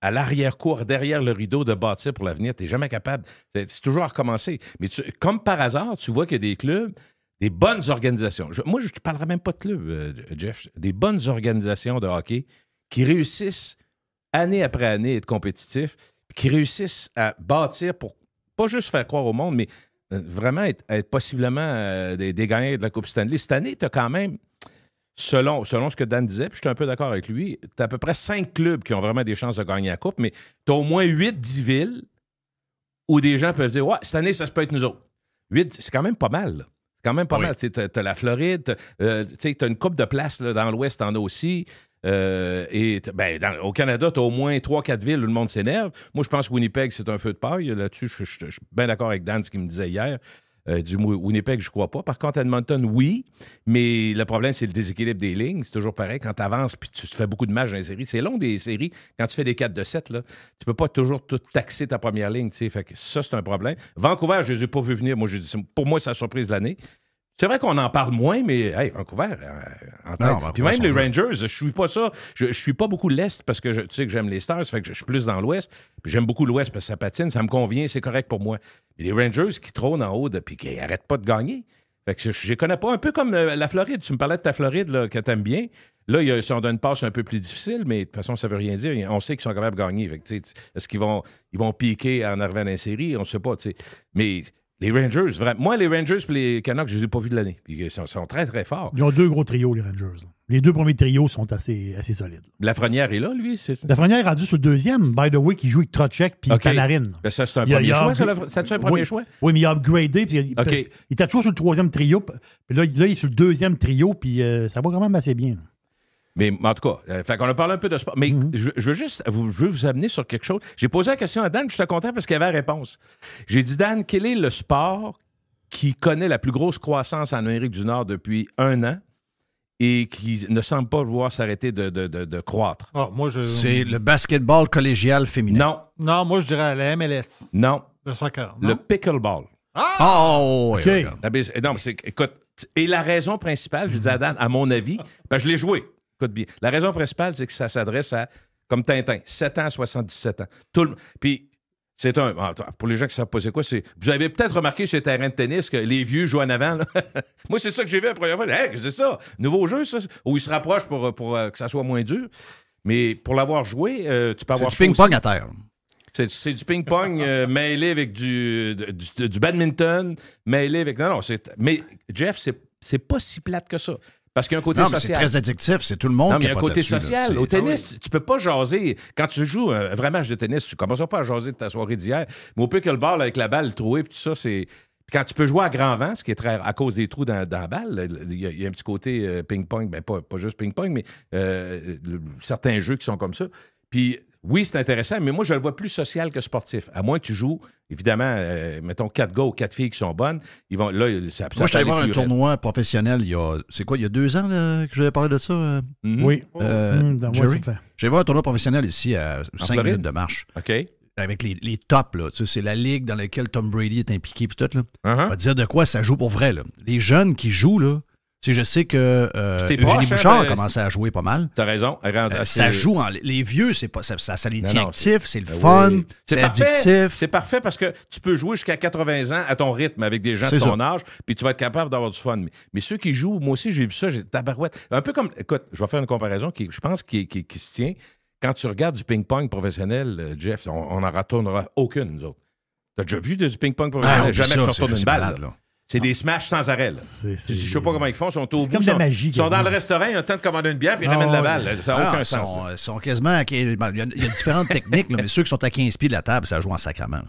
Speaker 4: à l'arrière-cour, derrière le rideau, de bâtir pour l'avenir, tu n'es jamais capable. C'est toujours à recommencer. Mais comme par hasard, tu vois qu'il y a des clubs, des bonnes organisations. moi, je ne parlerai même pas de club, euh, Jeff. Des bonnes organisations de hockey qui réussissent année après année à être compétitifs qui réussissent à bâtir pour pas juste faire croire au monde, mais euh, vraiment être, possiblement euh, des, gagnants de la Coupe Stanley. Cette année, tu as quand même, selon, selon ce que Dan disait, puis je suis un peu d'accord avec lui, tu as à peu près cinq clubs qui ont vraiment des chances de gagner la Coupe, mais tu as au moins huit, dix villes où des gens peuvent dire Ouais, cette année, ça se peut être nous autres. c'est quand même pas mal. c'est quand même pas mal. Tu as, la Floride, euh, tu as une coupe de place dans l'Ouest, en as aussi. Euh, et ben, au Canada, tu as au moins 3-4 villes où le monde s'énerve. Moi, je pense que Winnipeg, c'est un feu de paille. Là-dessus, je, suis bien d'accord avec Dan, ce qu'il me disait hier. Euh, du Winnipeg, je crois pas. Par contre, Edmonton, oui, mais le problème, c'est le déséquilibre des lignes. C'est toujours pareil. Quand tu avances puis tu fais beaucoup de matchs dans les séries, c'est long des séries. Quand tu fais des 4 de 7, là, tu peux pas toujours tout taxer ta première ligne. Fait que ça, c'est un problème. Vancouver, je les ai pas vu venir. Moi, je, pour moi, c'est la surprise de l'année. C'est vrai qu'on en parle moins, mais hey, couvert, euh, en tête. Non, Puis même les Rangers, je suis pas ça. Je, je suis pas beaucoup l'Est parce que tu sais que j'aime les Stars, fait que je, suis plus dans l'Ouest. Puis j'aime beaucoup l'Ouest parce que ça patine, ça me convient, c'est correct pour moi. Mais les Rangers qui trônent en haut depuis qui n'arrêtent pas de gagner. Fait que je, les connais pas. Un peu comme euh, la Floride. Tu me parlais de ta Floride là, que aimes bien. Là, ils sont donne une passe un peu plus difficile, mais de toute façon, ça veut rien dire. On sait qu'ils sont capables de gagner. Est-ce qu'ils vont, ils vont piquer en arrivant dans série? On ne sait pas. Mais les Rangers, vraiment. Moi, les Rangers et les Canucks, je ne les ai pas vus de l'année. Ils euh, sont, très, très forts.
Speaker 1: Ils ont deux gros trios, les Rangers. Les deux premiers trios sont assez, assez solides.
Speaker 4: Lafrenière est là, lui. La Lafrenière est rendu
Speaker 1: sur le deuxième, by the way, qui joue avec Trotchek et Canarine. Panarin. Ben,
Speaker 4: ça, c'est un, premier, choix, ça, un oui, premier choix. Oui,
Speaker 1: mais il a upgradé. Puis il, était toujours sur le troisième trio. Puis là, il est sur le deuxième trio, puis euh, ça va quand même assez bien.
Speaker 4: Mais en tout cas, euh, on a parlé un peu de sport. Mais mhm. je, veux juste vous, veux vous amener sur quelque chose. J'ai posé la question à Dan, je suis content parce qu'il avait la réponse. J'ai dit, Dan, quel est le sport qui connaît la plus grosse croissance en Amérique du Nord depuis un an? et qui ne semble pas vouloir s'arrêter de, de, de, croître. Ah,
Speaker 3: je... C'est le
Speaker 4: basketball collégial féminin. Non.
Speaker 3: Non, moi, je dirais la MLS. Non. Le soccer. Le
Speaker 4: pickleball. Ah! ah oh, OK. Ah, non, mais écoute, et la raison principale, je dis à Dan, à mon avis, ben, je l'ai joué. La raison principale, c'est que ça s'adresse à, comme Tintin, 7 ans à 77 ans. puis c'est un. Pour les gens qui ne savent pas quoi, c'est. Vous avez peut-être remarqué chez terrain de tennis que les vieux jouent en avant. (laughs) Moi, c'est ça que j'ai vu la première fois. Hey, c'est ça. Nouveau jeu, ça. Où ils se rapprochent pour, pour euh, que ça soit moins dur. Mais pour l'avoir joué, euh, tu peux avoir. C'est du ping-pong à terre. C'est du ping-pong euh, (laughs) mêlé avec du, du, badminton, mêlé avec. Non, non. c'est... Mais Jeff, c'est pas si plate que ça. Parce qu'il y a côté non, mais C'est très
Speaker 2: addictif, c'est tout le monde. Non, mais il y a un côté social. Au ah tennis,
Speaker 4: tu peux pas jaser. Quand tu joues un vrai match de tennis, tu commences pas à jaser de ta soirée d'hier. Mais au le ball avec la balle trouée, puis tout ça, c'est. Quand tu peux jouer à grand vent, ce qui est très à cause des trous dans, la balle, il y, a un petit côté euh, ping-pong, ben pas, juste ping-pong, mais euh, certains jeux qui sont comme ça. Puis oui, c'est intéressant, mais moi, je le vois plus social que sportif. À moins que tu joues, évidemment, euh, mettons, quatre gars ou quatre filles qui sont bonnes. Ils vont, là, moi, je voir un tournoi
Speaker 2: professionnel il y a, c'est quoi, il y a deux ans que j'avais parlé de ça? Euh? Mhm. Oui. voir euh, oh, hmm, un tournoi professionnel ici à 5 minutes de marche. OK avec les, tops, là. Tu sais, c'est la ligue dans laquelle Tom Brady est impliqué puis tout, là. Uh-huh. On va dire de quoi ça joue pour vrai, là. Les jeunes qui jouent, là, je sais que les euh, Eugénie proche, hein, Bouchard ben, commencé à jouer pas mal. T'as raison. Euh, ça joue
Speaker 4: en, les vieux, c'est pas ça, les tient actifs, c'est le ben fun, c'est addictif. C'est parfait parce que tu peux jouer jusqu'à 80 ans à ton rythme avec des gens de ton âge, puis tu vas être capable d'avoir du fun. Mais, ceux qui jouent, moi aussi j'ai vu ça, j'ai tabarouette. Un peu comme, écoute, je vais faire une comparaison qui, je pense, qui, qui, se tient. Quand tu regardes du ping-pong professionnel, euh, Jeff, on n'en retournera aucune, nous autres. T'as déjà vu du ping-pong ah, professionnel? Jamais tu retournes une balle. là. C'est des smash sans arrêt. C'est, je sais pas comment ils font, ils sont au bout. Comme de la magie, sont dans le restaurant, ils ont le temps de commander une bière, puis ils ah ramènent la balle. Ça n'a ah, aucun sens.
Speaker 2: Ils sont quasiment. Il y a, différentes
Speaker 4: techniques, mais ceux qui sont à 15 pieds de la table, ça joue en sacrement.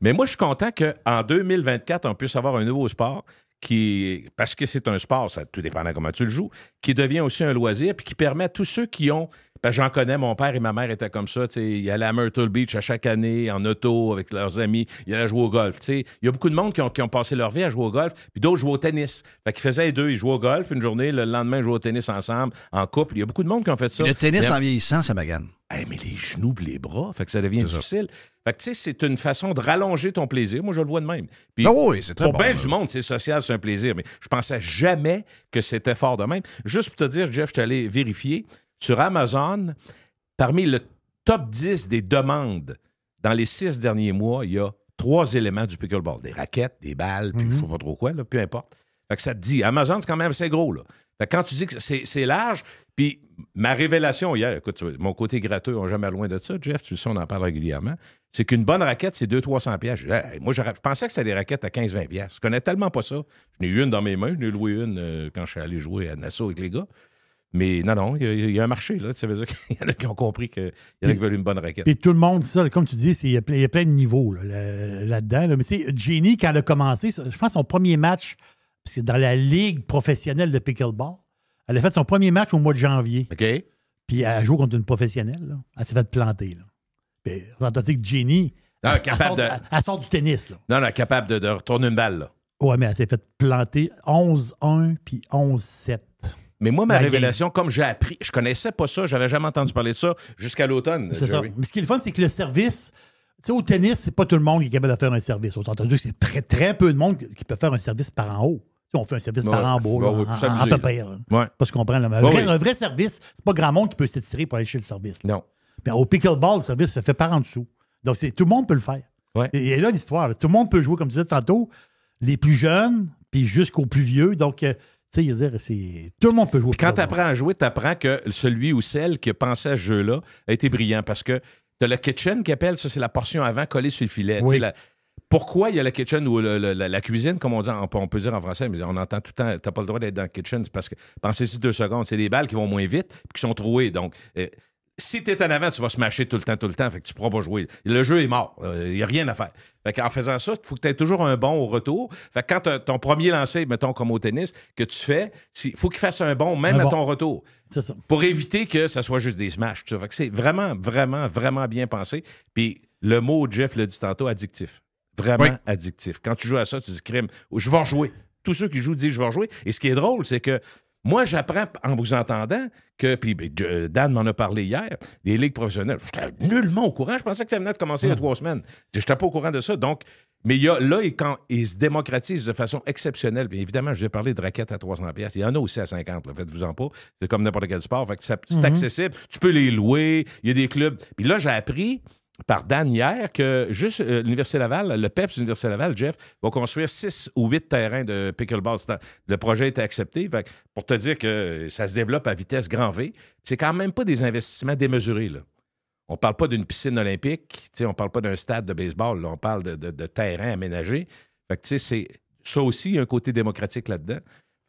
Speaker 4: Mais moi, je suis content qu'en 2024, on puisse avoir un nouveau sport qui, parce que c'est un sport, ça tout de comment tu le joues, qui devient aussi un loisir, puis qui permet à tous ceux qui ont ben, j'en connais, mon père et ma mère étaient comme ça. Ils allaient à Myrtle Beach à chaque année en auto avec leurs amis. Ils allaient jouer au golf. Il y a beaucoup de monde qui ont, passé leur vie à jouer au golf, puis d'autres jouent au tennis. Fait ils faisaient les deux. Ils jouaient au golf une journée, le lendemain, ils jouaient au tennis ensemble, en couple. Il y a beaucoup de monde qui ont fait ça. le tennis en
Speaker 2: vieillissant, ça magane. mais
Speaker 4: les genoux les bras, fait ça devient difficile. c'est une façon de rallonger ton plaisir. Moi, je le vois de même. Ben pour bien du monde, c'est social, c'est un plaisir. Mais je pensais jamais que c'était fort de même. Juste pour te dire, Jeff, je suis vérifier. Sur Amazon, parmi le top 10 des demandes dans les six derniers mois, il y a trois éléments du pickleball des raquettes, des balles, puis mhm. je ne sais pas trop quoi, peu importe. que ça te dit, Amazon, c'est quand même assez gros. quand tu dis que c'est large, puis ma révélation hier, écoute, mon côté gratteux, on jamais loin de ça, Jeff, tu sais, on en parle régulièrement, c'est qu'une bonne raquette, c'est 200-300 pièces. moi, je, pensais que c'était des raquettes à 15-20 pièces. Je connais tellement pas ça. Je n'ai eu une dans mes mains, je n'ai loué une euh, quand je suis allé jouer à Nassau avec les gars. Mais non, non, il y, a un marché, là. dire y en a qui ont compris qu'il y en a qui veulent une bonne raquette. Puis tout
Speaker 1: le monde, ça, comme tu dis, il y, a plein de niveaux là-dedans. Mais tu sais, Jenny, quand elle a commencé, je pense son premier match, c'est dans la ligue professionnelle de pickleball, elle a fait son premier match au mois de janvier. OK. Puis elle joue contre une professionnelle, Elle s'est fait planter, là. Puis, que Jenny, elle, sort, du tennis,
Speaker 4: Non, Non, est capable de, retourner une balle,
Speaker 1: Oui, mais elle s'est fait planter 11-1 puis 11-7.
Speaker 4: Mais moi, ma révélation, comme j'ai appris, je connaissais pas ça, j'avais jamais entendu parler de ça jusqu'à l'automne. C'est ça. Mais
Speaker 1: ce qui est le fun, c'est que le service. Tu sais, au tennis, c'est pas tout le monde qui est capable de faire un service. Autant entendu que c'est très, très peu de monde qui peut faire un service par en haut. on fait un service par en bas, ouais, ouais, en, Parce qu'on prend le un, vrai, service, c'est pas grand monde qui peut s'étirer pour aller chez le service. Non. Mais au pickleball, le service se fait par en dessous. Donc, tout le monde peut le faire. Et, là, l'histoire, tout le monde peut jouer, comme tu disais tantôt, les plus jeunes, puis jusqu'aux plus vieux. Donc, euh, tu sais, tout le monde peut jouer.
Speaker 4: quand tu apprends à jouer, tu apprends que celui ou celle qui a pensé à ce jeu-là a été brillant parce que tu as la kitchen qui appelle, ça, c'est la portion avant collée sur le filet. pourquoi il y a la kitchen ou la, cuisine, comme on, dit, on, peut dire en français, mais on entend tout le temps, tu n'as pas le droit d'être dans la kitchen, parce que, pensez-y deux secondes, c'est des balles qui vont moins vite et qui sont trouées. Donc, euh, si t'es en avant, tu vas se mâcher tout le temps, tout le temps. Fait que tu pourras pas jouer. Le jeu est mort. Il euh, n'y a rien à faire. Fait qu'en faisant ça, il faut que tu aies toujours un bon au retour. Fait que quand ton premier lancer, mettons comme au tennis, que tu fais, il faut qu'il fasse un bon même à ton retour. Ça. Pour éviter que ça soit juste des smashs. Fait que c'est vraiment, vraiment, vraiment bien pensé. Puis le mot, Jeff le dit tantôt, addictif. Vraiment addictif. Quand tu joues à ça, tu dis crime. Je vais jouer. Tous ceux qui jouent disent je vais jouer. Et ce qui est drôle, c'est que moi, j'apprends en vous entendant que, puis ben, euh, Dan m'en a parlé hier, des ligues professionnelles, j'étais nullement au courant. Je pensais que ça venait de commencer il y a hmm. trois semaines. Je n'étais pas au courant de ça. Donc, mais il y a, là, quand ils se démocratisent de façon exceptionnelle, bien évidemment, je vais parler de raquettes à 300 pièces. Il y en a aussi à 50, faites-vous-en pas. C'est comme n'importe quel sport, c'est hmm. accessible. Tu peux les louer, il y a des clubs. Puis là, j'ai appris par Dan hier que juste euh, l'Université Laval, le PEPS l'Université Laval, Jeff, va construire six ou huit terrains de pickleball. Le projet est accepté. pour te dire que ça se développe à vitesse grand V, c'est quand même pas des investissements démesurés. On parle pas d'une piscine olympique, on parle pas d'un stade de baseball, on parle de, terrains aménagés. c'est ça aussi, un côté démocratique là-dedans.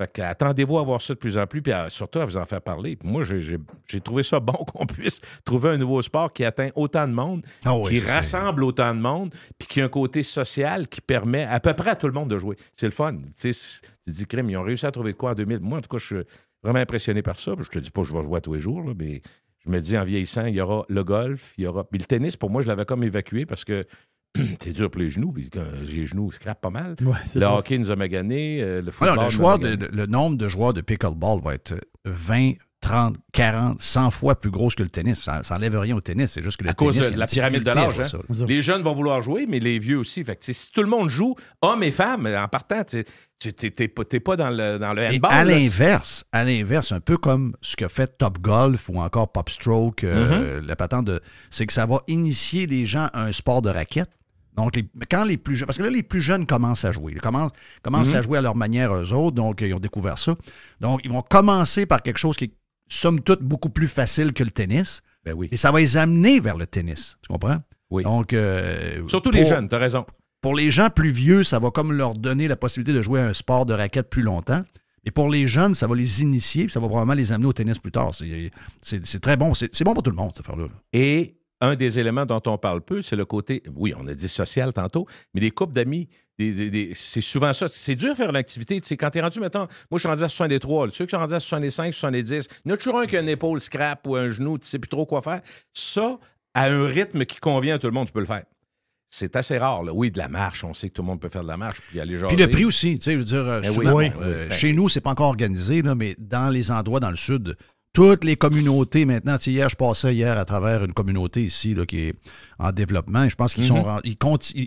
Speaker 4: Fait attendez-vous à voir ça de plus en plus, puis euh, surtout à vous en faire parler. moi, j'ai trouvé ça bon (laughs) qu'on puisse trouver un nouveau sport qui atteint autant de monde, ah qui rassemble autant de monde, puis qui a un côté social qui permet à peu près à tout le monde de jouer. C'est le fun. Tu, dis, crime, ils ont réussi à trouver quoi en 2000. Moi, en tout cas, je suis vraiment impressionné par ça. Je te dis pas que je vais jouer tous les jours, mais je me dis, en vieillissant, il y aura le golf, il y aura. Puis le tennis, pour moi, je l'avais comme évacué parce que (clears throat) c'est dur pour les genoux, puis quand les genoux scrapent pas mal. le hockey nous a magané, euh, le football. le,
Speaker 2: nombre de joueurs de pickleball va être 20, 30, 40, 100 fois plus gros que le tennis. Ça n'enlève rien au tennis. C'est juste que le cause de la pyramide de l'âge. Hein.
Speaker 4: Les jeunes vont vouloir jouer, mais les vieux aussi. Fait si tout le monde joue, hommes et femmes, en partant, tu n'es pas, dans le, dans le handball. à l'inverse, à l'inverse,
Speaker 2: un peu comme ce que fait Top Golf ou encore Pop Stroke, euh, mm-hmm. le c'est que ça va initier les gens à un sport de raquette donc, quand les plus jeunes, parce que là, les plus jeunes commencent à jouer, ils commencent, mhm. à jouer à leur manière eux autres, donc ils ont découvert ça. Donc, ils vont commencer par quelque chose qui est, somme toute, beaucoup plus facile que le tennis. Ben oui. Et ça va les amener vers le tennis, tu comprends? Oui. Donc, euh, Surtout les jeunes, tu as raison. Pour les gens plus vieux, ça va comme leur donner la possibilité de jouer à un sport de raquette plus longtemps. Et pour les jeunes, ça va les initier, puis ça va probablement les amener au tennis plus tard. C'est très bon. C'est bon pour tout le monde, cette affaire-là.
Speaker 4: Et un des éléments dont on parle peu, c'est le côté, oui, on a dit social tantôt, mais les couples d'amis, c'est souvent ça. C'est dur de faire l'activité. activité. quand tu es rendu, maintenant. moi, je suis rendu à 63, là, ceux qui sont rendus à 65, 70, il y a toujours un qui a une épaule scrap ou un genou, tu sais plus trop quoi faire. Ça, à un rythme qui convient à tout le monde, tu peux le faire c'est assez rare. Oui, de la marche, on sait que tout le monde peut faire de la marche, puis aller Puis le prix
Speaker 2: aussi, tu sais, je veux dire, ben euh, ben. chez nous, c'est pas encore organisé, mais dans les endroits dans le sud, toutes les communautés maintenant. hier, je passais hier à travers une communauté ici qui est en développement. Je pense qu'ils sont mhm. ils,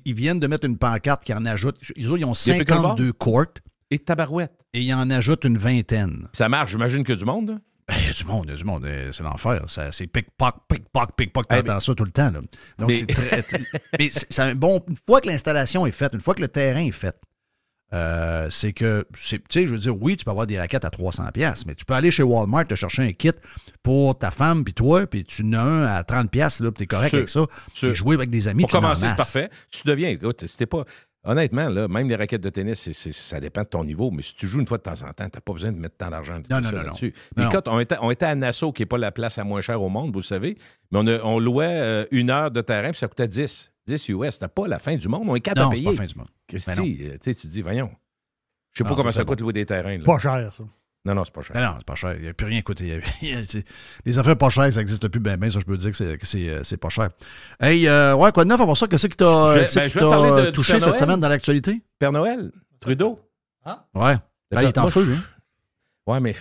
Speaker 2: ils, viennent de mettre une pancarte qui en ajoute. Ils, ont 52 courts. Et tabarouettes. Et ils en ajoutent une vingtaine. Ça marche, j'imagine que du monde. Ben, il y a du monde, il y a du monde. Euh, c'est l'enfer. C'est pic-poc, pic-poc, pic-poc. Eh ben. ça tout le temps. Donc, c'est (laughs) bon. Une fois que l'installation est faite, une fois que le terrain est fait, euh, c'est que, tu sais, je veux dire, oui, tu peux avoir des raquettes à 300$, mais tu peux aller chez Walmart te chercher un kit pour ta femme puis toi, puis tu en un à 30$, là, tu t'es correct avec ça. jouer avec des amis, Pour commencer, c'est parfait.
Speaker 4: Tu deviens, c'était pas. Honnêtement, là, même les raquettes de tennis, ça dépend de ton niveau, mais si tu joues une fois de temps en temps, tu n'as pas besoin de mettre tant d'argent dessus. Mais non. on était, on était, à Nassau, qui n'est pas la place la moins chère au monde, vous le savez, mais on, louait euh, une heure de terrain, puis ça coûtait 10. 10 US, t'as pas la fin du monde. On est quatre non, à payer. Pas la fin du monde. Qu'est-ce ben euh, tu dis, voyons.
Speaker 2: Je sais pas comment ça coûte
Speaker 4: louer des terrains. Pas cher, ça. Non, non, c'est pas cher. Ben non, c'est pas cher. Il n'y
Speaker 2: a plus rien à coûter. (laughs) les affaires pas chères, ça n'existe plus. Ben, ben, ça, je peux dire que c'est euh, pas cher. Hey, euh, ouais, quoi de neuf, on va voir qu'est-ce qui t'a ben, touché cette semaine dans l'actualité? Père Noël,
Speaker 4: Trudeau. Ah? Ouais. Là, il est en feu, hein. Ouais, mais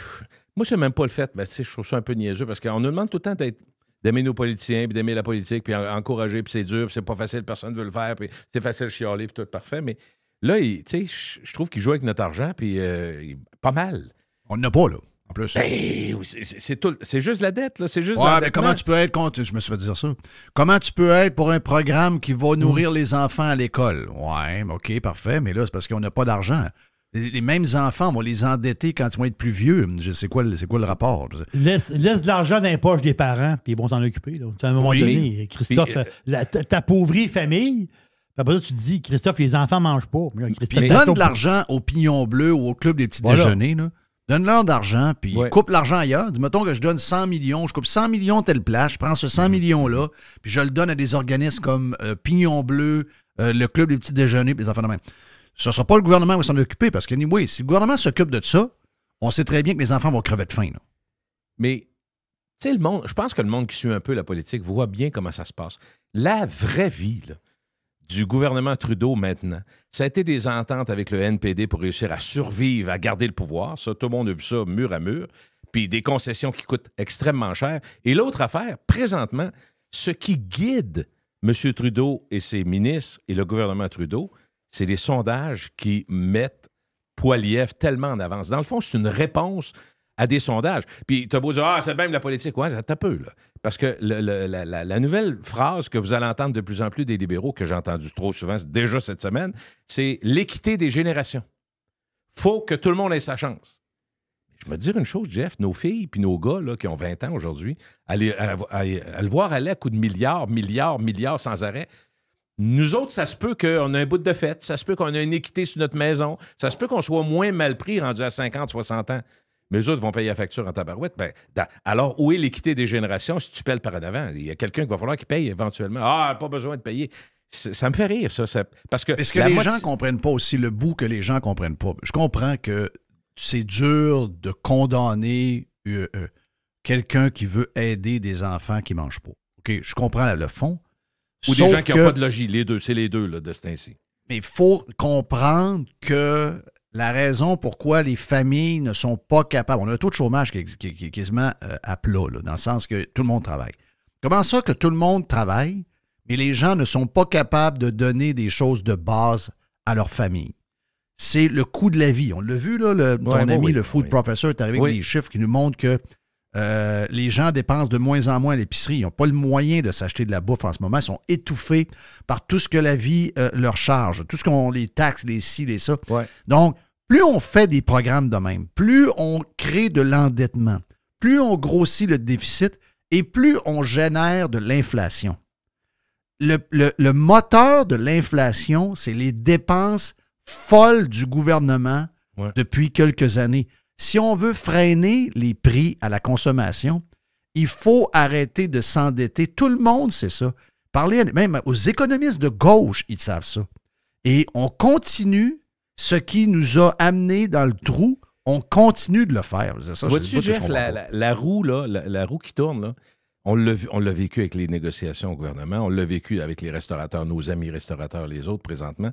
Speaker 4: moi, c'est même pas le fait. Mais, je trouve ça un peu niaiseux parce qu'on nous demande tout le temps d'être d'aimer nos politiciens, puis d'aimer la politique, puis encourager, puis c'est dur, puis c'est pas facile, personne ne veut le faire, puis c'est facile chialer, puis tout parfait. Mais là, tu sais, je trouve qu'il joue avec notre argent, puis euh, pas mal. On a pas, là. En plus. Ben, c'est tout. C'est juste la dette, là. C'est juste ouais, mais comment tu
Speaker 2: peux être contre. Je me suis fait dire ça. Comment tu peux être pour un programme qui va mm. nourrir les enfants à l'école? Ouais, OK, parfait, mais là, c'est parce qu'on n'a pas d'argent les mêmes enfants vont les endetter quand ils vont être plus vieux. Je sais quoi, c'est quoi le rapport?
Speaker 1: Laisse, laisse de l'argent dans les poches des parents, puis ils vont s'en occuper. À un moment donné, euh, Christophe, euh, ta t'appauvris famille. Après ça, tu te dis, Christophe, les enfants mangent pas. donne de
Speaker 2: l'argent au Pignon Bleu ou au Club des petits déjeuners. Donne-leur d'argent, puis coupe l'argent ailleurs. Dis, mettons que je donne 100 millions, je coupe 100 millions telle place, je prends ce 100 mhm. millions-là, puis je le donne à des organismes comme euh, Pignon Bleu, le Club des petits déjeuners, puis les enfants de même ce ne sera pas le gouvernement qui va s'en occuper parce que, oui, si le gouvernement s'occupe de ça, on sait très bien que les enfants vont crever de faim.
Speaker 4: Mais, tu sais, le monde, je pense que le monde qui suit un peu la politique voit bien comment ça se passe. La vraie vie du gouvernement Trudeau maintenant, ça a été des ententes avec le NPD pour réussir à survivre, à garder le pouvoir. Ça, tout le monde a vu ça mur à mur. Puis des concessions qui coûtent extrêmement cher. Et l'autre affaire, présentement, ce qui guide M. Trudeau et ses ministres et le gouvernement Trudeau, c'est des sondages qui mettent Poiliev tellement en avance. Dans le fond, c'est une réponse à des sondages. Puis tu as beau dire Ah, c'est même la politique. Ouais, ça peu, là. Parce que la, nouvelle phrase que vous allez entendre de plus en plus des libéraux, que j'ai entendue trop souvent déjà cette semaine, c'est l'équité des générations. faut que tout le monde ait sa chance. Je me dire une chose, Jeff, nos filles puis nos gars là, qui ont 20 ans aujourd'hui, aller, à, le voir aller à coup de milliards, milliards, milliards sans arrêt, nous autres, ça se peut qu'on a un bout de fête, ça se peut qu'on a une équité sur notre maison, ça se peut qu'on soit moins mal pris rendu à 50, 60 ans. Mais eux autres vont payer la facture en tabarouette. Ben, alors, où est l'équité des générations si tu pèles par en avant? Il y a quelqu'un qui va falloir qu'il paye éventuellement. Ah, pas besoin de payer. Ça me fait rire, ça. parce que, Est-ce que les gens ne
Speaker 2: comprennent pas aussi le bout que les gens comprennent pas? Je comprends que c'est dur de condamner euh, euh, quelqu'un qui veut aider des enfants qui mangent pas. OK, je comprends le fond,
Speaker 4: ou des gens qui n'ont pas de logis, les deux, c'est les deux, le destin Mais il
Speaker 2: faut comprendre que la raison pourquoi les familles ne sont pas capables. On a un taux de chômage qui, est, quasiment euh, à plat, dans le sens que tout le monde travaille. Comment ça que tout le monde travaille, mais les gens ne sont pas capables de donner des choses de base à leur famille? C'est le coût de la vie. On l'a vu, là, ton ami, le food professor, est arrivé avec des chiffres qui nous montrent que euh, les gens dépensent de moins en moins à l'épicerie. Ils n'ont pas le moyen de s'acheter de la bouffe en ce moment. Ils sont étouffés par tout ce que la vie euh, leur charge, tout ce qu'on les taxe, les ci, les ça. Donc, plus on fait des programmes de même, plus on crée de l'endettement, plus on grossit le déficit et plus on génère de l'inflation. Le, moteur de l'inflation, c'est les dépenses folles du gouvernement depuis quelques années si on veut freiner les prix à la consommation, il faut arrêter de s'endetter. Tout le monde sait ça. Parlez même aux économistes de gauche, ils savent ça. Et on continue ce qui nous a amenés dans le trou. On continue de le faire. Vois-tu, Jeff,
Speaker 4: la, roue, roue qui tourne, on l'a vécu avec les négociations au gouvernement, on l'a vécu avec les restaurateurs, nos amis restaurateurs, les autres présentement.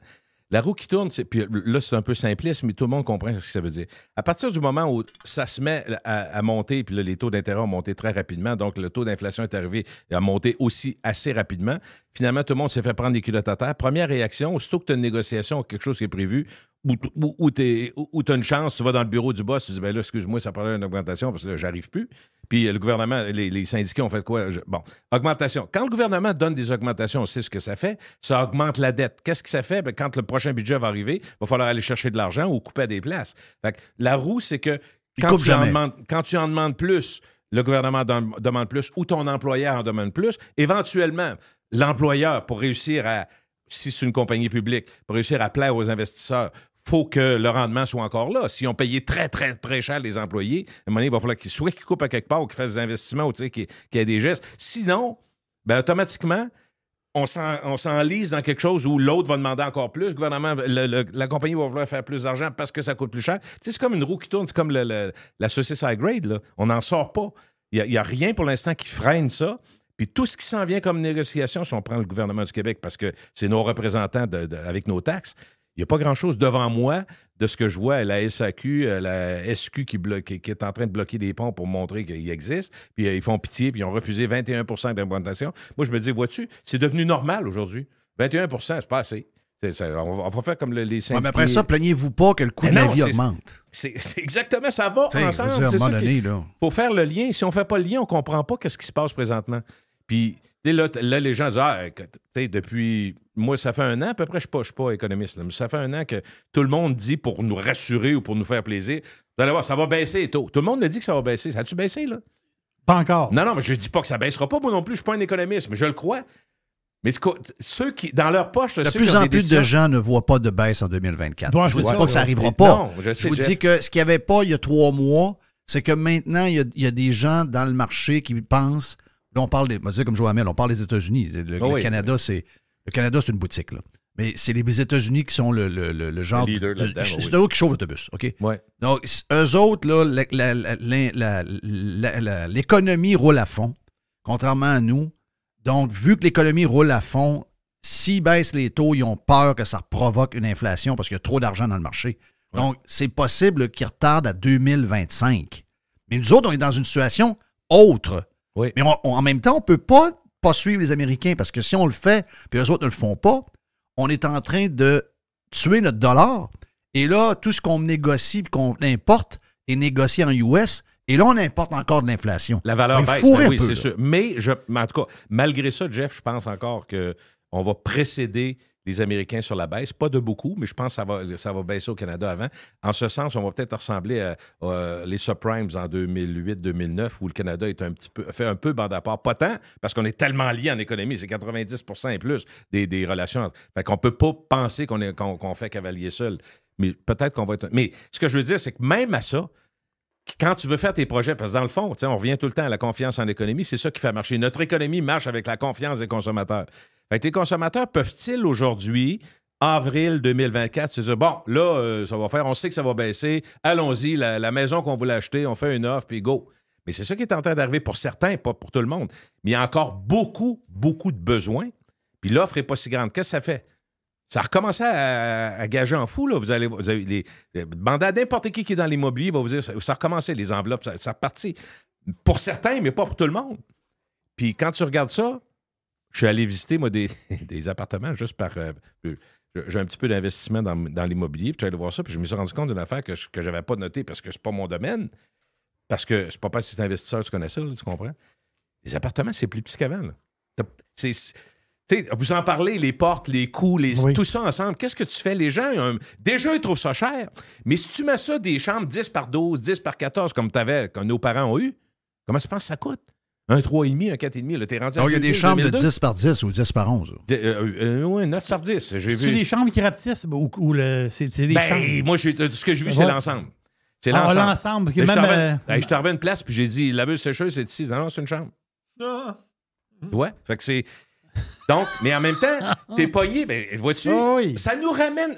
Speaker 4: La roue qui tourne, puis là, c'est un peu simpliste, mais tout le monde comprend ce que ça veut dire. À partir du moment où ça se met à, monter, puis là, les taux d'intérêt ont monté très rapidement, donc le taux d'inflation est arrivé et a monté aussi assez rapidement. Finalement, tout le monde s'est fait prendre des culottes à terre. Première réaction, aussitôt que tu as une négociation ou quelque chose qui est prévu, ou, tu as une chance, tu vas dans le bureau du boss, tu dis, ben là, excuse-moi, ça prendrait une augmentation parce que là, j'arrive plus. Puis euh, le gouvernement, les, les syndiqués ont fait quoi? bon, augmentation. Quand le gouvernement donne des augmentations, on sait ce que ça fait. Ça augmente la dette. Qu'est-ce que ça fait? Ben, quand le prochain budget va arriver, il va falloir aller chercher de l'argent ou couper des places. Fait la roue, c'est que quand tu, quand tu en demandes plus, le gouvernement demande plus ou ton employeur en demande plus. Éventuellement, l'employeur, pour réussir à si c'est une compagnie publique, pour réussir à plaire aux investisseurs, faut que le rendement soit encore là. Si on payait très, très, très cher les employés, à un moment donné, il va falloir qu'ils soit qu'ils coupent à quelque part ou qu'ils fassent des investissements ou qu'ils y ait des gestes. Sinon, ben, automatiquement, on s'enlise dans quelque chose où l'autre va demander encore plus, gouvernement, la compagnie va vouloir faire plus d'argent parce que ça coûte plus cher. c'est comme une roue qui tourne, c'est comme la saucisse high grade. On n'en sort pas. Il n'y a, rien pour l'instant qui freine ça. Puis tout ce qui s'en vient comme négociation, si on prend le gouvernement du Québec parce que c'est nos représentants avec nos taxes, il n'y a pas grand-chose devant moi de ce que je vois à la SAQ, euh, la SQ qui, est en train de bloquer des ponts pour montrer qu'ils existent. Puis euh, ils font pitié, puis ils ont refusé 21 d'implantation. Moi, je me dis, vois-tu, c'est devenu normal aujourd'hui. 21 c'est pas assez. on, va, faire comme les syndicats. mais après ça, plaignez-vous pas que le coût de la vie augmente. C'est exactement, ça va ensemble. Il faut faire le lien, si on ne fait pas le lien, on ne comprend pas ce qui se passe présentement. Puis là, là, les gens disent, ah, écoute, depuis moi, ça fait un an à peu près, je ne suis pas, économiste, ça fait un an que tout le monde dit pour nous rassurer ou pour nous faire plaisir, vous allez voir, ça va baisser les Tout le monde a dit que ça va baisser. Ça a-tu baissé, là? Pas encore. Non, non, mais je ne dis pas que ça baissera pas, moi non plus, je ne suis pas un économiste, mais je le crois. Mais ceux qui, dans leur poche, de plus en plus de
Speaker 2: gens ne voient pas de baisse en 2024. je ne vous dis pas que ça n'arrivera pas. Non, je, sais, je, vous dis que ce qu'il n'y avait pas il y a trois mois, c'est que maintenant, il y, a, des gens dans le marché qui pensent. Là, on parle des. comme on parle des États-Unis. Le, ah Canada, c'est le Canada, c'est une boutique, là. Mais c'est les États-Unis qui sont le, le, genre. leader de, de C'est eux qui chauffent l'autobus, OK? Donc, eux autres, l'économie roule à fond, contrairement à nous. Donc, vu que l'économie roule à fond, s'ils baissent les taux, ils ont peur que ça provoque une inflation parce qu'il y a trop d'argent dans le marché. Donc, c'est possible qu'ils retardent à 2025. Mais nous autres, on est dans une situation autre. Oui. Mais en même temps, on ne peut pas pas suivre les Américains, parce que si on le fait, puis eux autres ne le font pas, on est en train de tuer notre dollar. Et là, tout ce qu'on négocie, qu'on importe, est négocié en US. Et là, on importe encore de l'inflation. La valeur baisse, ben oui, c'est sûr.
Speaker 4: Mais, en tout cas, malgré ça, Jeff, je pense encore qu'on va précéder les Américains sur la baisse. Pas de beaucoup, mais je pense que ça va, ça va baisser au Canada avant. En ce sens, on va peut-être ressembler à, les subprimes en 2008-2009, où le Canada est un petit peu, fait un peu bande à part. Pas tant, parce qu'on est tellement lié en économie, c'est 90 et plus des, relations. Fait qu'on ne peut pas penser qu'on est qu'on fait cavalier seul. Mais peut-être qu'on va être. Mais ce que je veux dire, c'est que même à ça, quand tu veux faire tes projets, parce que dans le fond, on revient tout le temps à la confiance en économie, c'est ça qui fait marcher. Notre économie marche avec la confiance des consommateurs les consommateurs peuvent-ils aujourd'hui, avril 2024, se dire bon, là, euh, ça va faire, on sait que ça va baisser, allons-y, la, maison qu'on voulait acheter, on fait une offre, puis go. Mais c'est ça qui est en train d'arriver pour certains, pas pour tout le monde. Mais il y a encore beaucoup, beaucoup de besoins, puis l'offre n'est pas si grande. Qu'est-ce que ça fait? Ça a recommencé à, gager en fou. Là. Vous, allez, vous avez les euh, à n'importe qui qui est dans l'immobilier va vous dire ça, a recommencé, les enveloppes, ça, ça a reparti. Pour certains, mais pas pour tout le monde. Puis quand tu regardes ça, je suis allé visiter, moi, des, (laughs) appartements juste par. Euh, euh, j'ai un petit peu d'investissement dans, l'immobilier, puis je suis allé voir ça, puis je me suis rendu compte d'une affaire que je n'avais pas notée parce que ce n'est pas mon domaine. Parce que c'est pas parce que c'est investisseur, tu connais ça, tu comprends? Les appartements, c'est plus petit qu'avant. vous en parlez, les portes, les coûts, tout ça ensemble. Qu'est-ce que tu fais? Les gens, déjà, ils trouvent ça cher. Mais si tu mets ça des chambres 10 par 12, 10 par 14, comme, avais, comme nos parents ont eu, comment tu penses que ça coûte? Un 3,5, un 4,5, il y a des chambres de 10
Speaker 2: par 10 ou 10
Speaker 4: par 11. oui, 9 par 10. J'ai vu. des
Speaker 1: chambres qui rapetissent ou, c'est des ben,
Speaker 4: chambres. Moi, euh, ce que j'ai vu, c'est l'ensemble. C'est ah, l'ensemble. l'ensemble. Ben, je t'en euh, ben, une place, puis j'ai dit, la veuve sécheuse, c'est ici. Non, c'est une chambre. Ah. Ouais, fait que c'est. Donc, mais en même temps, (laughs) t'es pogné, ben, vois-tu, ah ça nous ramène.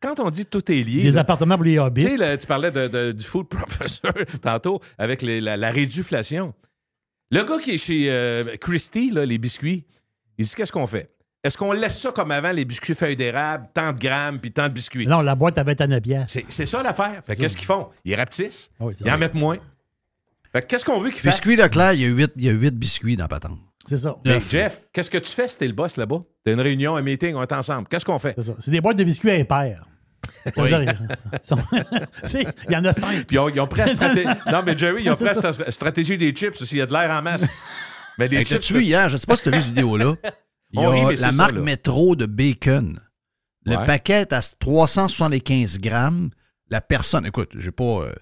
Speaker 4: quand on dit tout est lié. Des
Speaker 1: appartements pour les hobbies.
Speaker 4: tu parlais du food (laughs) professor tantôt avec la, la, réduflation. Le gars qui est chez Christy, euh, Christie, là, les biscuits, il dit qu'est-ce qu'on fait? Est-ce qu'on laisse ça comme avant, les biscuits feuilles d'érable, tant de grammes puis tant de biscuits? Non, la boîte avait à 9 C'est ça l'affaire. Fait qu'est-ce qu'ils font? Ils rapetissent. Oui, ils en mettent moins. Fait qu'est-ce qu'on veut qu'ils fassent? Biscuits Leclerc, il y, a 8, il y a 8 biscuits dans la patente. C'est ça. Mais ben, Jeff, qu'est-ce que tu fais si t'es le boss là-bas? T'as une réunion, un meeting, on est ensemble. Qu'est-ce qu'on fait? C'est des
Speaker 1: boîtes de biscuits impaires.
Speaker 4: Il y en a cinq. Puis ils ont, presque pris la stratégie. (laughs) Non, mais Jerry, ils ont pris stratégie des chips aussi. Il y a de l'air en masse. Mais les chips. hier, je ne sais pas si tu as vu cette vidéo-là. (laughs) la marque Metro
Speaker 2: métro de bacon. Le paquet est à 375 grammes. La personne, écoute, je pas euh,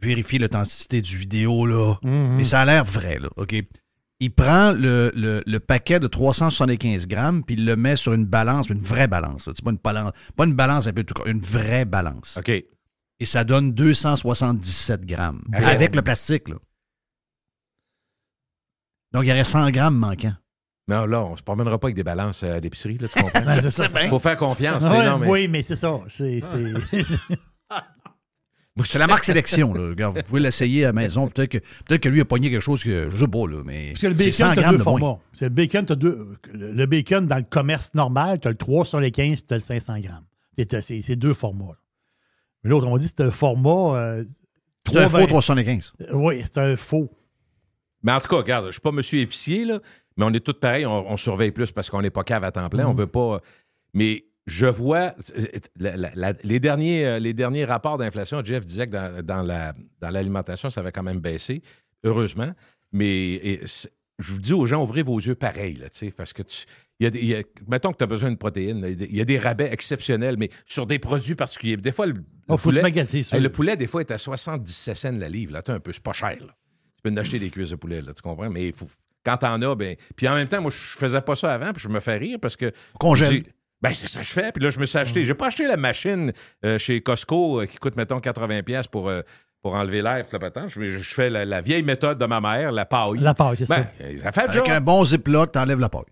Speaker 2: vérifié l'authenticité du vidéo, là,
Speaker 3: mm-hmm. mais ça a
Speaker 2: l'air vrai, là. OK? il prend le, paquet de 375 grammes, puis il le met sur une balance, une vraie balance. C'est pas une balance, pas une balance un peu tout une vraie balance. OK. Et ça donne 277 grammes. Avec le plastique,
Speaker 4: Donc, il y aurait 100 grammes manquants. Non, là, on se promènera pas avec des balances à euh, l'épicerie, là, tu (laughs) comprends? Ben, Faut faire confiance. Ah oui,
Speaker 1: mais c'est ça. C'est, ah.
Speaker 2: (laughs) C'est la marque sélection, là. vous pouvez l'essayer à la maison. Peut-être que, peut que lui a pogné quelque chose que je sais pas, là, mais. Parce que le bacon, tu deux formats.
Speaker 1: Le bacon, as deux, le bacon, dans le commerce normal, tu as le 3 sur les 15 puis tu as le 500 grammes. C'est deux formats. Mais l'autre, on dit c'est un format. Euh, c'est un faux 375. Euh, oui, c'est un
Speaker 4: faux. Mais en tout cas, regarde, je suis pas monsieur épicier, là, mais on est tous pareils, on, surveille plus parce qu'on n'est pas cave à temps plein. On On mm-hmm. veut pas. Mais je vois euh, les, derniers, euh, les derniers rapports d'inflation, Jeff disait que dans, dans l'alimentation, ça avait quand même baissé, heureusement. Mais je vous dis aux gens, ouvrez vos yeux pareil, là, parce que tu. mettons que tu as besoin de protéines, il y a des rabais exceptionnels, mais sur des produits particuliers. Des fois, le, le oh, poulet, des fois, est à 77 cents la livre. Là, un peu, c'est pas cher. Tu peux en acheter des cuisses de poulet, là, tu comprends? Mais faut, quand t'en as, ben. Puis en même temps, moi, je faisais pas ça avant, puis je me fais rire parce que. Ben, c'est ça que je fais. Puis là, je me suis acheté. Mm. J'ai pas acheté la machine euh, chez Costco euh, qui coûte, mettons, 80$ pour, euh, pour enlever l'air. Je, je fais la, vieille méthode de ma mère, la paille. La paille, c'est ben, ça. Avec un
Speaker 2: bon ziploc, enlèves la paille.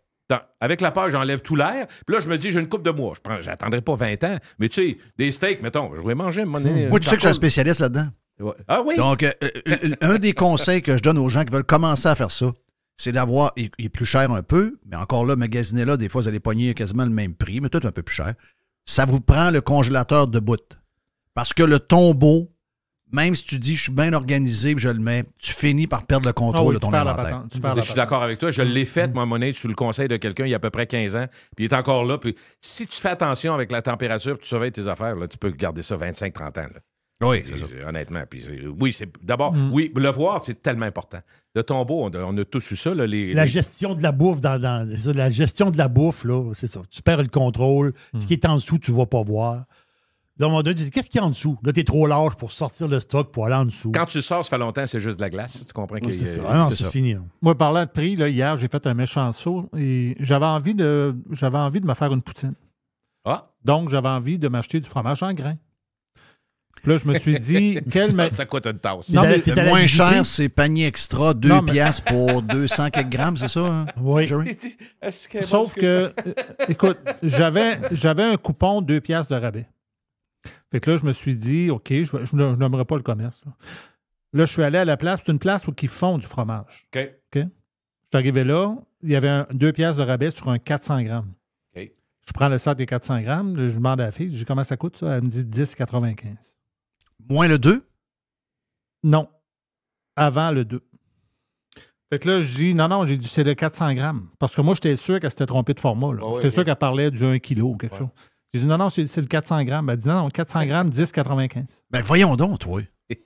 Speaker 4: avec la paille, j'enlève tout l'air. Puis là, je me dis, j'ai une coupe de moi. Je n'attendrai pas 20 ans. Mais tu sais, des steaks, mettons, je vais manger. Mm. Moi, tu sais que je suis un
Speaker 2: spécialiste là-dedans.
Speaker 4: Ah oui? Donc, un des
Speaker 2: conseils que je donne aux gens qui veulent commencer à faire ça, c'est d'avoir, il, est plus cher un peu, mais encore là, magasiner là, des fois, vous allez pogner quasiment le même prix, mais tout un peu plus cher. Ça vous prend le congélateur de bout. Parce que le tombeau, même si tu dis je suis bien organisé, je le mets, tu finis par perdre le contrôle ah de ton inventaire. je suis
Speaker 4: d'accord avec toi. Je l'ai mm. fait, moi, monnaie, sous le conseil de quelqu'un il y a à peu près 15 ans. Puis il est encore là. Puis si tu fais attention avec la température, tu surveilles tes affaires, là, tu peux garder ça 25-30 ans. Oui, Honnêtement. oui, c'est d'abord, mm. oui, le voir, c'est tellement important. Le tombeau, on a, tous eu ça. Là, la gestion
Speaker 1: de la bouffe, dans, la gestion de la bouffe, là, c'est ça. Tu perds le contrôle. Ce qui est en dessous, tu ne vas pas voir. Donc, on
Speaker 4: dos dit,
Speaker 3: qu'est-ce qu'il y a en dessous? Là, es trop large pour sortir le stock pour aller en dessous. Quand
Speaker 4: tu sors, ça fait longtemps, c'est juste de la glace. Tu comprends que c'est ça. Euh, ah non, c'est fini.
Speaker 3: Moi, parlant de prix, hier, j'ai fait un méchant saut et j'avais envie de, j'avais envie de me faire une poutine. Ah. Donc, j'avais envie de m'acheter du fromage en grains. Là, je
Speaker 2: me suis dit, ça, coûte une tasse. Non, mais, c'est moins cher, ces
Speaker 3: paniers extra, deux piastres pour 200 (laughs) quelques grammes, c'est ça? Hein? Oui.
Speaker 4: Sauf que, euh,
Speaker 3: écoute, (laughs) j'avais, un coupon deux piastres de rabais. Fait que là, je me suis dit, OK, je, n'aimerais pas le commerce. Là. je suis allé à la place, c'est une place où ils font du fromage. OK. Je suis arrivé là, il y avait deux 2 piastres de rabais sur un 400 grammes. OK. Je prends le sac des 400 grammes, je demande à la fille, je dis comment ça coûte ça? Elle me dit 10,95. Moins le 2? Non. Avant le 2. Fait que là, je dis, non, non, j'ai dit, c'est le 400 grammes. Parce que moi, j'étais sûr qu'elle s'était trompée de format. Ah j'étais sûr qu'elle parlait du 1 kilo ou quelque chose. J'ai dit, non, non, c'est le 400 grammes. Elle dit, non, non 400 grammes, 10,95. Ben, voyons donc, toi. (laughs)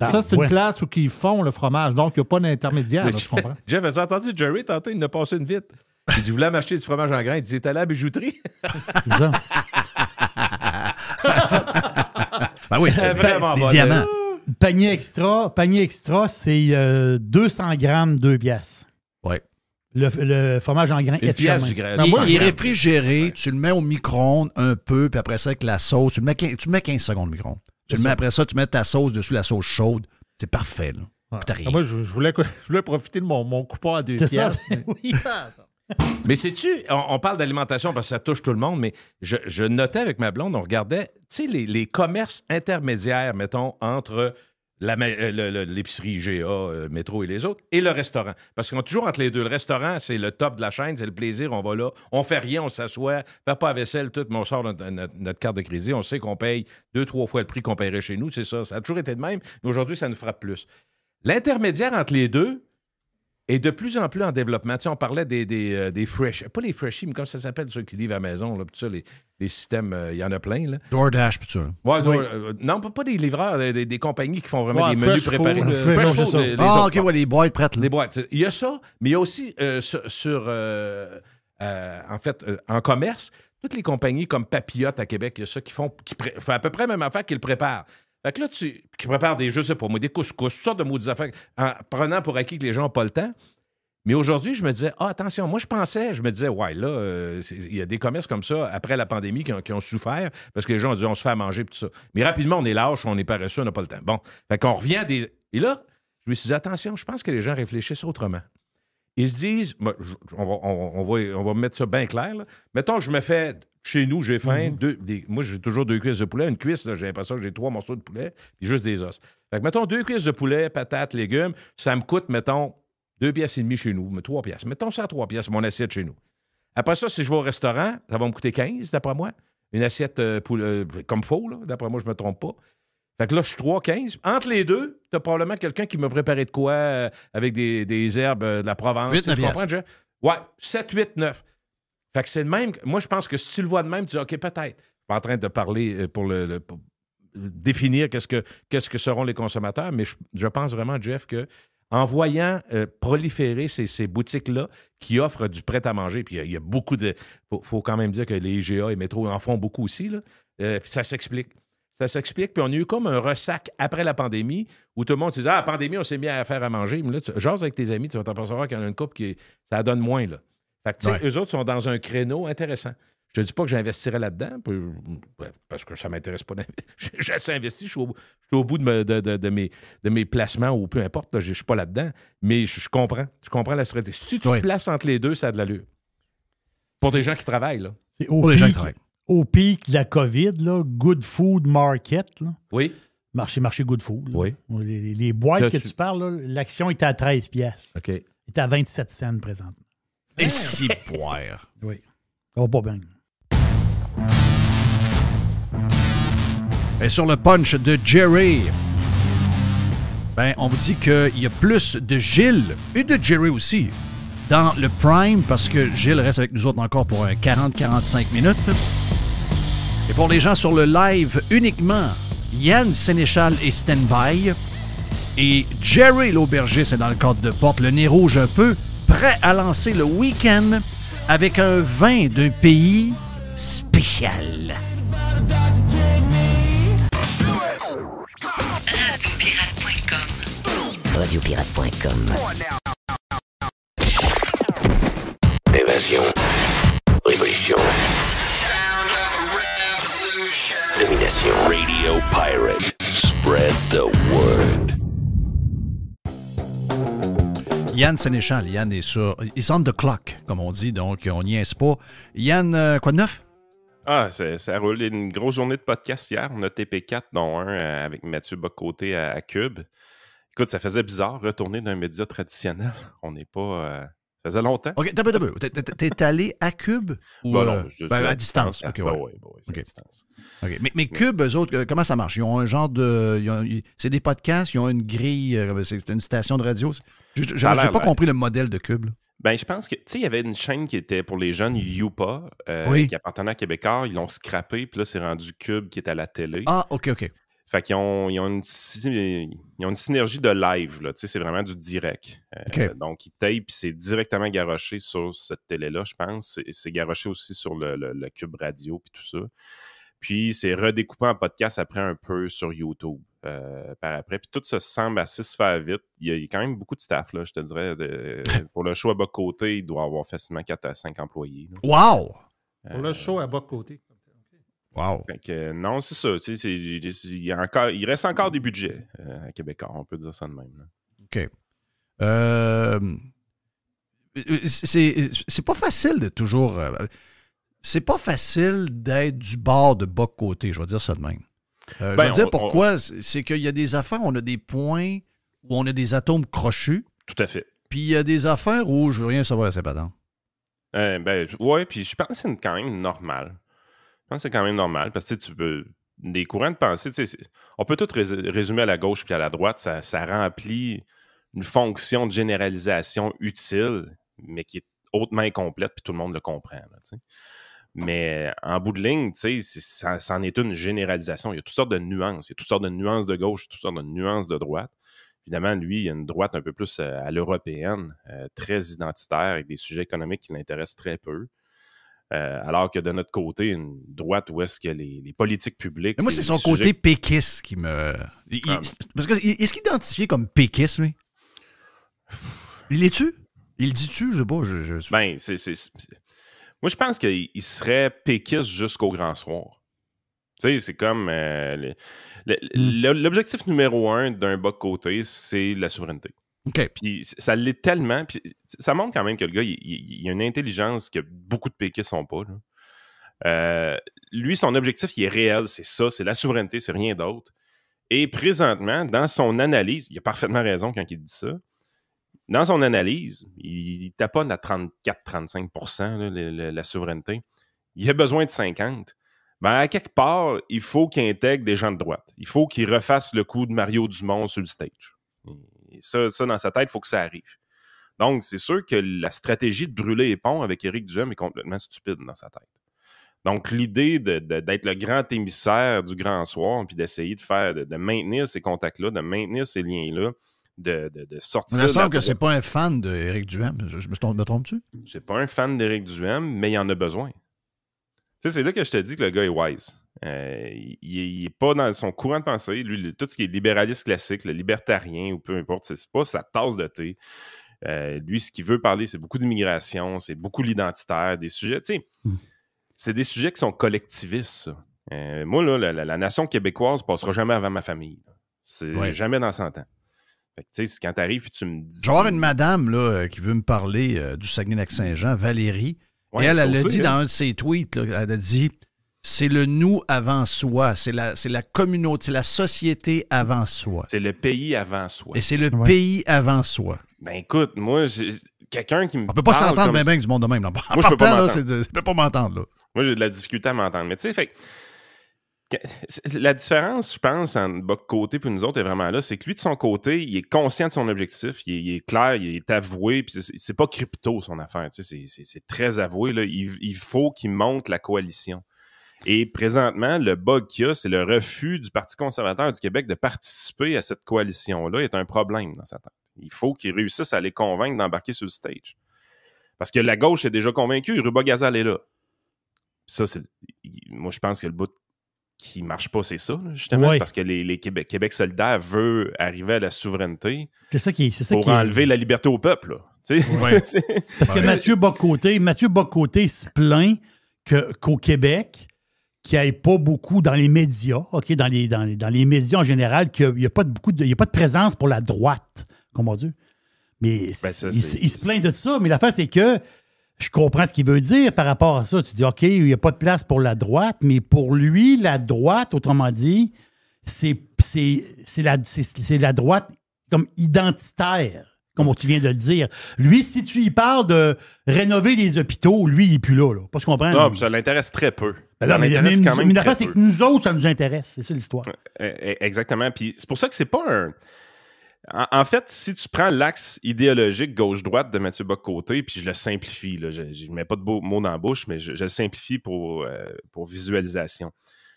Speaker 3: ça, c'est une place où ils font le fromage. Donc, il n'y a pas d'intermédiaire, je (laughs) comprends.
Speaker 4: Jeff, as entendu Jerry tantôt, il ne passait une vite. Il dit, voulait m'acheter du fromage en grain. Il dit, t'es à la bijouterie. (laughs)
Speaker 3: Ben oui, (laughs) c'est vraiment des
Speaker 1: Panier extra, panier extra, c'est 200 euh, grammes, 2 piastres. Oui. Le, le, fromage en grains pièce du grain. Ben, moi, il est
Speaker 2: réfrigéré, tu le mets au micro-ondes un peu, puis après ça, avec la sauce, tu le mets 15, secondes au micro-ondes. Tu le mets après ça, tu mets ta sauce dessus, la sauce chaude. C'est parfait, là. Ah,
Speaker 3: moi, je, voulais, (laughs) je, voulais, profiter de mon, mon coupon à deux pièces. Ça, oui. (laughs) Ah,
Speaker 4: (laughs) mais sais-tu, on, parle d'alimentation parce que ça touche tout le monde, mais je, notais avec ma blonde, on regardait, tu sais, les, commerces intermédiaires, mettons, entre euh, l'épicerie GA, euh, métro et les autres, et le restaurant. Parce qu'on est toujours entre les deux. Le restaurant, c'est le top de la chaîne, c'est le plaisir, on va là, on fait rien, on s'assoit, papa pas vaisselle, tout, mais on sort notre, carte de crédit, on sait qu'on paye deux, trois fois le prix qu'on paierait chez nous, c'est ça. Ça a toujours été de même, mais aujourd'hui, ça nous frappe plus. L'intermédiaire entre les deux, et de plus en plus en développement. Tu on parlait des, des, euh, des fresh, pas les freshies, mais comme ça s'appelle, ceux qui livrent à la maison, là, ça, les, systèmes, euh, il y en a plein. Là. DoorDash, puis ça. Ouais, euh, non, pas, des livreurs, des, des, compagnies qui font vraiment des menus préparés. Fresh food, les, ah, ok, les boîtes prêtes. Les boîtes. Il y a ça, mais il y a aussi sur, en fait, en commerce, toutes les compagnies comme Papillote à Québec, il y a ça qui font, qui fait à peu près la même affaire qu'ils préparent. Fait que là, tu qui prépares des, jeux pour moi, des couscous, toutes sortes de des affaires, en prenant pour acquis que les gens n'ont pas le temps. Mais aujourd'hui, je me disais, ah, attention, moi, je pensais, je me disais, ouais, là, euh, il y a des commerces comme ça après la pandémie qui ont, souffert parce que les gens ont dit, on se fait à manger, tout ça. Mais rapidement, on est lâche, on est paresseux, on n'a pas le temps. Bon, fait qu'on revient des. Et là, je me suis dit, attention, je pense que les gens réfléchissent autrement. Ils se disent, on, va, on, va, on, va, mettre ça bien clair, là. Mettons je me fais chez nous, j'ai faim. Mhm. deux, moi, j'ai toujours deux cuisses de poulet. Une cuisse, j'ai l'impression que j'ai trois morceaux de poulet, puis juste des os. Fait que, mettons, deux cuisses de poulet, patates, légumes, ça me coûte, mettons, deux pièces et demie chez nous, mais trois pièces. Mettons ça à trois pièces, mon assiette chez nous. Après ça, si je vais au restaurant, ça va me coûter 15, d'après moi. Une assiette euh, euh, comme faux, d'après moi, je ne me trompe pas. Fait que là, je suis 3, 15. Entre les deux, tu as probablement quelqu'un qui m'a préparé de quoi euh, avec des, herbes de la Provence. tu comprends, déjà? Ouais, 7, 8, 9. Fait c'est le même. Moi, je pense que si tu le vois de même, tu dis OK, peut-être. Je suis en train de parler euh, pour le. définir qu'est-ce que, qu'est-ce que seront les consommateurs, mais je, pense vraiment, Jeff, que en voyant euh, proliférer ces, boutiques-là qui offrent du prêt-à-manger, puis il y, a beaucoup de... Faut, faut, quand même dire que les IGA et Métro en font beaucoup aussi, là, euh, ça s'explique. Ça s'explique, puis on a eu comme un ressac après la pandémie où tout le monde se dit Ah, la pandémie, on s'est mis à faire à manger. » Mais là, tu, avec tes amis, tu vas t'apercevoir qu'il y en a une couple qui... ça donne moins, là. Fait que, eux autres sont dans un créneau intéressant. Je ne dis pas que j'investirais là-dedans, parce que ça m'intéresse pas. (laughs) J'ai assez investi, je suis au, bout de, mes, de mes placements ou peu importe, je, ne suis pas là-dedans, mais je, comprends. Je comprends la stratégie. Si tu te places entre les deux, ça a de l'allure. Pour des gens qui travaillent, là. C'est Pour gens qui travaillent.
Speaker 1: Au pic de la COVID, là, Good Food Market, là. Oui. Marché, marché Good Food. Oui. Les, boîtes que tu, parles, l'action est à 13 pièces. OK. Elle à 27 cents présentement.
Speaker 2: Et hein? si poire. Oui. Oh, pas Et sur le punch de Jerry, ben, on vous dit qu'il y a plus de Gilles et de Jerry aussi dans le prime parce que Gilles reste avec nous autres encore pour 40-45 euh, minutes. Et pour les gens sur le live uniquement, Yann Sénéchal est stand et Jerry l'aubergiste est dans le cadre de porte, le nez rouge un peu prêt à lancer le week-end avec un vin d'un pays spécial.
Speaker 4: Radiopirate.com Radiopirate.com Évasion.
Speaker 5: Révolution. Domination.
Speaker 4: Radio Pirate. Spread the word.
Speaker 2: Yann Sénéchal, Yann est sur. Ils on de clock, comme on dit, donc on n'y est pas. Yann, euh, quoi de neuf?
Speaker 5: Ah, ça roule. Une grosse journée de podcast hier. On a TP4, dont un euh, avec Mathieu Bocoté à, Cube. Écoute, ça faisait bizarre retourner d'un média traditionnel. On n'est pas. Euh, ça faisait longtemps. OK, T'es allé à Cube ou bah ben, à distance? OK, bah bah à distance. Mais, mais, Cube, eux
Speaker 2: autres, comment ça marche? Ils ont un genre de. C'est des podcasts, ils ont une grille, c'est une station de radio. J'ai pas compris le modèle de Cube.
Speaker 5: Ben, je pense que, il y avait une chaîne qui était pour les jeunes, Youpa, euh, qui appartenait à Québécois. Ils l'ont scrappé, puis là, c'est rendu Cube qui est à la télé. Ah, OK, OK. Fait qu'ils ont, ils ont, une, synergie de live, là. Tu c'est vraiment du direct. Euh, donc, ils puis c'est directement garoché sur cette télé-là, je pense. C'est garoché aussi sur le, Cube Radio, puis tout ça. Puis, c'est redécoupé en podcast après un peu sur YouTube. Euh, par après. Puis tout se semble assez se faire vite. Il y a, quand même beaucoup de staff, là, je te dirais. (laughs) pour le show à bas côté, il doit avoir facilement 4 à 5 employés.
Speaker 3: Wow! pour le show à bas côté.
Speaker 5: Wow. Euh, non, c'est ça. il, encore, il reste encore des budgets euh, à Québec. on peut dire ça de même.
Speaker 3: OK.
Speaker 2: c'est pas facile de toujours. C'est pas facile d'être du bord de bas côté, je vais dire ça de même.
Speaker 5: Euh, ben, dire pourquoi,
Speaker 2: c'est qu'il y a des affaires, on a des points où on a des atomes crochus. Tout à fait. Puis il y a des affaires où je veux rien savoir à ce Oui,
Speaker 5: euh, ben, ouais, puis je pense que c'est quand même normal. Je pense que c'est quand même normal parce que tu veux Des courants de pensée, on peut tout résumer à la gauche puis à la droite, ça, remplit une fonction de généralisation utile, mais qui est hautement incomplète, puis tout le monde le comprend. Mais euh, en bout de ligne, tu sais, ça, en est une généralisation. Il y a toutes sortes de nuances. Il y a toutes sortes de nuances de gauche, toutes sortes de nuances de droite. Évidemment, lui, il y a une droite un peu plus euh, à l'européenne, euh, très identitaire, avec des sujets économiques qui l'intéressent très peu. alors que de notre côté, une droite où est-ce que les, politiques publiques. Mais moi, c'est son côté péquiste qui me.
Speaker 2: parce que est-ce qu'il est comme péquiste, lui
Speaker 5: Il est-tu Il dit-tu Je sais pas. je... Ben, c'est moi, je pense qu'il serait péquiste jusqu'au grand soir. Tu sais, c'est comme. Euh, hmm. L'objectif numéro un d'un bas côté, c'est la souveraineté. OK. Puis ça l'est tellement. Puis ça montre quand même que le gars, il, a une intelligence que beaucoup de péquistes n'ont pas. Euh, lui, son objectif, il est réel, c'est ça, c'est la souveraineté, c'est rien d'autre. Et présentement, dans son analyse, il a parfaitement raison quand il dit ça, dans son analyse, il, taponne à 34-35 la souveraineté. Il a besoin de 50. Ben, à quelque part, il faut qu'il intègre des gens de droite. Il faut qu'il refasse le coup de Mario Dumont sur le stage. ça, dans sa tête, il faut que ça arrive. Donc, c'est sûr que la stratégie de brûler les ponts avec Éric Duhem est complètement stupide dans sa tête. Donc, l'idée d'être le grand émissaire du grand soir, puis d'essayer de faire, de maintenir ces contacts-là, de maintenir ces liens-là, de, de, de sortir. Il me semble que c'est
Speaker 2: pas un fan d'Éric Duhem. Je, me, trompe-tu?
Speaker 5: C'est pas un fan d'Éric Duhem, mais il en a besoin. c'est là que je te dis que le gars est wise. Euh, il n'est pas dans son courant de pensée. Lui, tout ce qui est libéraliste classique, le libertarien ou peu importe, c'est pas sa tasse de thé. Euh, lui, ce qu'il veut parler, c'est beaucoup d'immigration, c'est beaucoup l'identitaire, des sujets. Hmm. c'est des sujets qui sont collectivistes. Euh, moi, la, nation québécoise passera jamais avant ma famille. C'est jamais dans 100 ans tu sais, quand t'arrives et tu me dis. Genre une
Speaker 2: madame là, euh, qui veut me parler euh, du Saguenay-Lac-Saint-Jean, Valérie. et elle, elle l'a dit hein. dans un de ses tweets, là, elle a dit c'est le nous avant soi, c'est la, la
Speaker 5: communauté, c'est la société avant soi. C'est le pays avant soi. Et c'est le pays
Speaker 2: avant soi.
Speaker 5: Ben écoute, moi, quelqu'un qui me. On peut pas s'entendre bien, bien du monde de même. Là. moi, je peux là,
Speaker 2: peux pas m'entendre.
Speaker 5: Moi, j'ai de la difficulté à m'entendre. Mais tu sais, fait la différence, je pense, entre côté et nous autres est vraiment là, c'est que lui, de son côté, il est conscient de son objectif, il est, clair, il est avoué, puis c'est pas crypto son affaire, tu sais, c'est très avoué. Là. Il, faut qu'il monte la coalition. Et présentement, le bug qu'il a, c'est le refus du Parti conservateur du Québec de participer à cette coalition-là est un problème dans sa tête. Il faut qu'il réussisse à les convaincre d'embarquer sur le stage. Parce que la gauche est déjà convaincue, Ruba Gazal est là. Ça, c'est, moi, je pense que le bout qui ne marche pas, c'est ça, justement. parce que les, les Québec, Québec, solidaire veut arriver à la souveraineté
Speaker 1: c'est ça qui, c'est ça pour enlever
Speaker 5: la liberté au peuple. (laughs) (laughs) parce que Mathieu
Speaker 1: Bocoté, Mathieu se plaint qu'au Québec, qu'il n'y ait pas beaucoup dans les médias, OK, dans les, dans médias en général, qu'il n'y a, pas de beaucoup il y a pas de présence pour la droite, comment dire. Mais ben, il, se plaint de ça, mais la fin c'est que je comprends ce qu'il veut dire par rapport à ça. Tu dis, OK, il n'y a pas de place pour la droite, mais pour lui, la droite, autrement dit, c'est la, la droite comme identitaire, comme tu viens de le dire. Lui, si tu y parles de rénover les hôpitaux, lui, il n'est plus là. là. Pas ce qu'on
Speaker 5: Non, ça l'intéresse très peu. Ben même mais la c'est que
Speaker 1: nous autres, ça nous intéresse. C'est ça
Speaker 5: l'histoire. E, e, exactement. Puis c'est pour ça que c'est pas un en, fait, si tu prends l'axe idéologique gauche-droite de Mathieu Bock-Côté, puis je le simplifie, je ne mets pas de mots dans la bouche, mais je, le simplifie pour, euh, pour visualisation.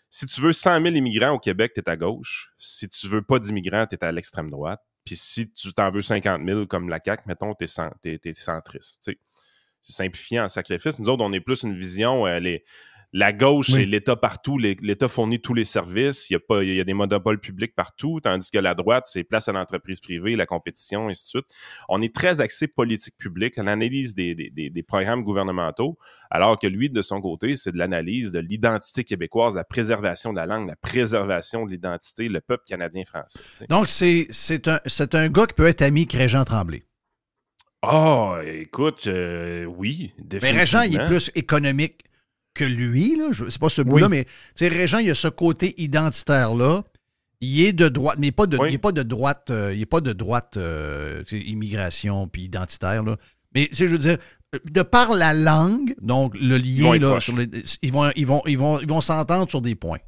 Speaker 5: Si tu veux 100 000 immigrants au Québec, tu es à gauche. Si tu veux pas d'immigrants, tu es à l'extrême droite. Puis si tu t'en veux 50 000 comme la CAQ, mettons, tu es, centriste. C'est simplifié en sacrifice. Nous autres, on est plus une vision, euh, les, la gauche, c'est l'État partout. L'État fournit tous les services. Il y, a pas, il des monopoles publics partout, tandis que la droite, c'est place à l'entreprise privée, la compétition, et ainsi de suite. On est très axé politique publique, l'analyse des, des, programmes gouvernementaux, alors que lui, de son côté, c'est de l'analyse de l'identité québécoise, la préservation de la langue, la préservation de l'identité, le peuple canadien-français. Donc,
Speaker 2: c'est un, un gars qui peut être ami avec Régent
Speaker 5: Tremblay. Ah, oh, écoute, euh, oui, définitivement. Mais Régent, il est plus
Speaker 2: économique que lui, c'est pas ce bout-là, mais tu sais, Régent, il a ce côté identitaire-là. Il est de droite, mais pas de, il n'est pas de droite, il est pas de droite euh, euh, immigration puis identitaire. Là. Mais je veux dire, euh, de par la langue, donc le lien, ils vont s'entendre sur des points.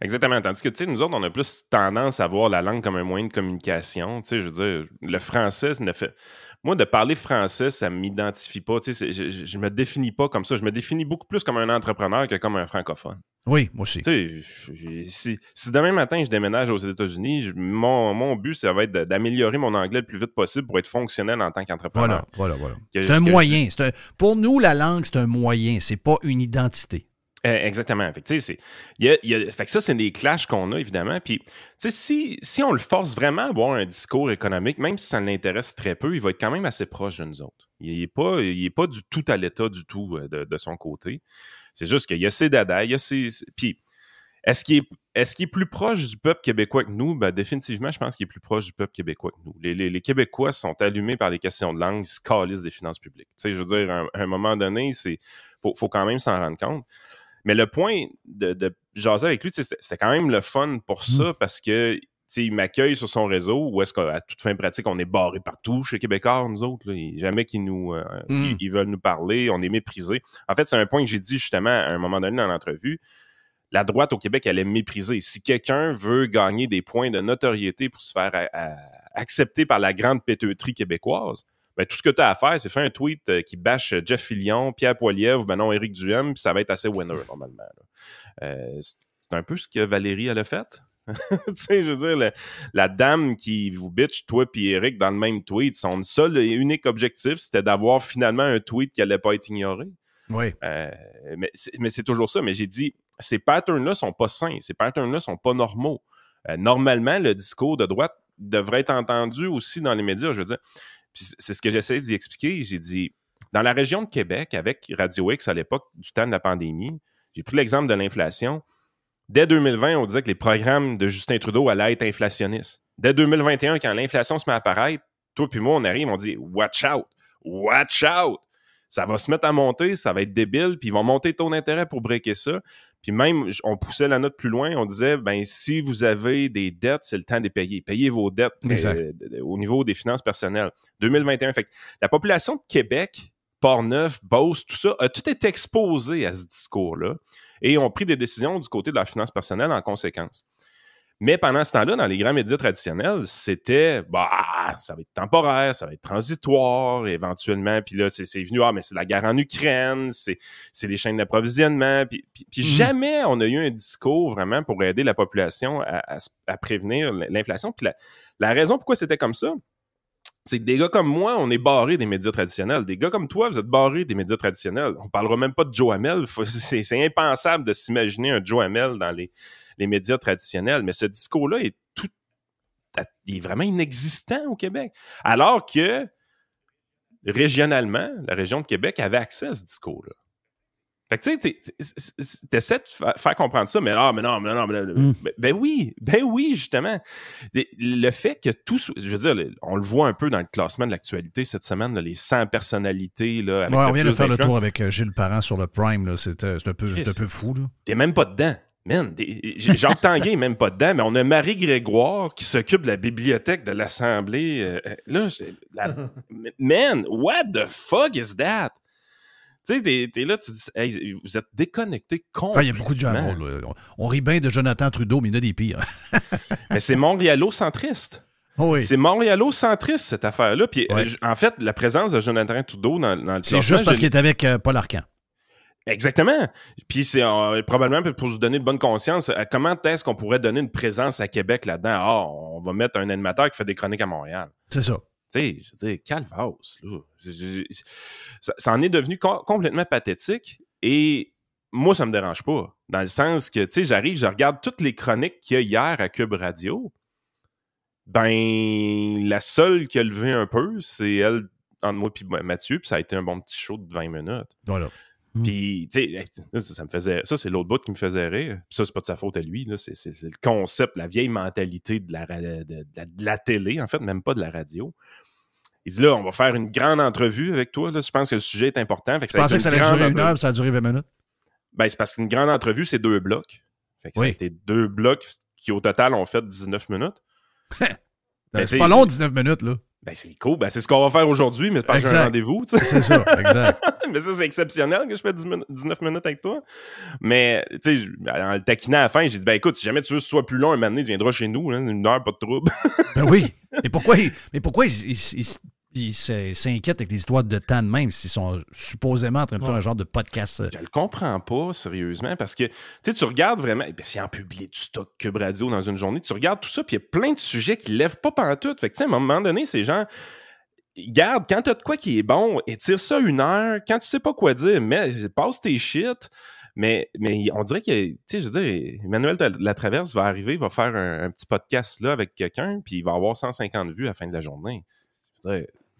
Speaker 5: Exactement. Tandis que, tu sais, nous autres, on a plus tendance à voir la langue comme un moyen de communication. Tu sais, je veux dire, le français ne fait. Moi, de parler français, ça ne m'identifie pas. Tu sais, je, ne me définis pas comme ça. Je me définis beaucoup plus comme un entrepreneur que comme un francophone. Oui, moi aussi. Tu sais, si, demain matin je déménage aux États-Unis, mon, mon, but, ça va être d'améliorer mon anglais le plus vite possible pour être fonctionnel en tant qu'entrepreneur. Voilà, voilà, voilà. C'est un moyen.
Speaker 2: pour nous, la langue, c'est un moyen.
Speaker 5: C'est pas une identité. Eh, exactement. Fait que, c'est, fait que ça, c'est des clashs qu'on a, évidemment. Puis, si, si on le force vraiment à avoir un discours économique, même si ça l'intéresse très peu, il va être quand même assez proche de nous autres. Il n'est pas, pas du tout à l'état du tout euh, de, son côté. C'est juste qu'il y a ses dada, il a ses. Puis, est-ce qu'il est, est, est, plus proche du peuple québécois que nous? Ben, définitivement, je pense qu'il est plus proche du peuple québécois que nous. Les, Québécois sont allumés par des questions de langue, ils se calissent des finances publiques. je veux dire, à un, moment donné, il faut, faut, quand même s'en rendre compte. Mais le point de, de jaser avec lui, c'était quand même le fun pour mm. ça parce que il m'accueille sur son réseau où est-ce qu'à toute fin pratique, on est barré partout chez Québécois, nous autres. jamais qu'ils nous euh, mm. ils, veulent nous parler, on est méprisés. En fait, c'est un point que j'ai dit justement à un moment donné dans l'entrevue. La droite au Québec, elle est méprisée. Si quelqu'un veut gagner des points de notoriété pour se faire accepter par la grande péteuterie québécoise, ben, tout ce que tu as à faire, c'est faire un tweet euh, qui bâche euh, Jeff Fillion, Pierre Poilievre, ben non, Éric Duhem, puis ça va être assez winner normalement. Euh, c'est un peu ce que Valérie elle a fait. (laughs) tu sais, je veux dire, la dame qui vous bitch, toi puis Eric, dans le même tweet, son seul et unique objectif, c'était d'avoir finalement un tweet qui n'allait pas être ignoré. Oui. Euh, mais c'est toujours ça. Mais j'ai dit, ces patterns-là sont pas sains. Ces patterns-là sont pas normaux. normalement, le discours de droite devrait être entendu aussi dans les médias. Je veux dire, c'est ce que j'essaie d'y expliquer. J'ai dit, dans la région de Québec, avec Radio X à l'époque du temps de la pandémie, j'ai pris l'exemple de l'inflation. Dès 2020, on disait que les programmes de Justin Trudeau allaient être inflationnistes. Dès 2021, quand l'inflation se met à apparaître, toi puis moi, on arrive, on dit Watch out! Watch out! Ça va se mettre à monter, ça va être débile, puis ils vont monter ton intérêt pour breaker ça. Puis même, on poussait la note plus loin, on disait, ben si vous avez des dettes, c'est le temps de les payer. Payez vos dettes euh, au niveau des finances personnelles. 2021, fait que la population de Québec, port neuf, Beauce, tout ça, a tout été exposé à ce discours-là et ont pris des décisions du côté de la finance personnelle en conséquence. Mais pendant ce temps-là, dans les grands médias traditionnels, c'était bah, ça va être temporaire, ça va être transitoire, éventuellement. Puis là, c'est venu, ah, mais c'est la guerre en Ukraine, c'est les chaînes d'approvisionnement. Puis, mmh. jamais on a eu un discours vraiment pour aider la population à, prévenir l'inflation. Puis la, raison pourquoi c'était comme ça, c'est que des gars comme moi, on est barrés des médias traditionnels. Des gars comme toi, vous êtes barrés des médias traditionnels. On parlera même pas de Joe Hamel. C'est impensable de s'imaginer un Joe Hamel dans les, les médias traditionnels. Mais ce discours-là est tout, est vraiment inexistant au Québec. Alors que régionalement, la région de Québec avait accès à ce discours-là. Fait que tu sais, t'essaies de faire comprendre ça, mais ah, mais non, mais non, mais non. Hmm. Ben, ben, oui, ben oui, justement. Le fait que tout, je veux dire, on le voit un peu dans le classement de l'actualité cette semaine, les 100 personnalités. Là, avec on vient de faire le tour
Speaker 2: avec euh, Gilles Parent sur le Prime, c'était un, euh, un peu fou.
Speaker 5: T'es même pas dedans. Man, Jacques Tanguay (laughs) même pas dedans, mais on a Marie Grégoire qui s'occupe de la bibliothèque de l'Assemblée. Euh, euh, là, (laughs) man, what the fuck is that? Tu sais, t'es, là, tu dis, hey, vous êtes déconnecté complètement. Ah, il y a beaucoup de gens. On, on, rit bien de Jonathan Trudeau, mais il y en a des pires. (laughs) mais c'est montréalocentriste. centriste ah oui. C'est montréalocentriste, centriste cette affaire-là. Puis, en fait, la présence de Jonathan Trudeau dans, dans le C'est juste parce qu'il est
Speaker 2: avec euh, Paul Arcan.
Speaker 5: Exactement. Puis c'est euh, probablement pour vous donner de bonne conscience, euh, comment est-ce qu'on pourrait donner une présence à Québec là-dedans? Ah, on va mettre un animateur qui fait des chroniques à Montréal. C'est ça. Tu sais, je veux dire, là. ça, en est devenu complètement pathétique et moi, ça me dérange pas. Dans le sens que, tu sais, j'arrive, je regarde toutes les chroniques qu'il y a hier à Cube Radio. Ben, la seule qui a levé un peu, c'est elle, entre moi et Mathieu, puis ça a été un bon petit show de 20 minutes. Voilà. Mm. tu sais, ça, me faisait. Ça, c'est l'autre bout qui me faisait rire. Puis ça, c'est pas de sa faute à lui. C'est le concept, la vieille mentalité de la, télé, en fait, même pas de la radio. Il dit là, on va faire une grande entrevue avec toi. Je pense que le sujet est important. Fait pensais que ça allait durer une heure,
Speaker 2: ça a duré 20 minutes.
Speaker 5: Ben, c'est parce qu'une grande entrevue, c'est deux blocs. Fait ça a été deux blocs qui, au total, ont fait 19 minutes. (laughs) Ben, c'est pas long, 19 minutes, là. Ben, c'est cool. Ben, c'est ce qu'on va faire aujourd'hui, mais c'est pas un rendez-vous. C'est ça, (laughs) exact. mais ça, c'est exceptionnel que je fais 19 minutes avec toi. Mais, tu sais, ben, en le taquinant à la fin, j'ai dit, ben écoute, si jamais tu veux que ce soit plus long, un moment tu viendras chez nous, une heure, pas de trouble. ben oui. (laughs) Mais pourquoi, mais pourquoi il, il,
Speaker 2: ils s'inquiètent avec les histoires de temps de même s'ils sont supposément en train de faire un genre de podcast. Euh. Je
Speaker 5: le comprends pas, sérieusement, parce que tu regardes vraiment. Eh ben, en publié du stock Cube Radio dans une journée, tu regardes tout ça, puis il y a plein de sujets qui lèvent pas pantoute. Fait que, à un moment donné, ces gens. regardent quand t'as de quoi qui est bon, et tire ça une heure. Quand tu sais pas quoi dire, mais passe tes shit. Mais, mais on dirait que, tu sais, je veux dire, Emmanuel Latraverse va arriver, va faire un, petit podcast là avec quelqu'un, puis il va avoir 150 vues à la fin de la journée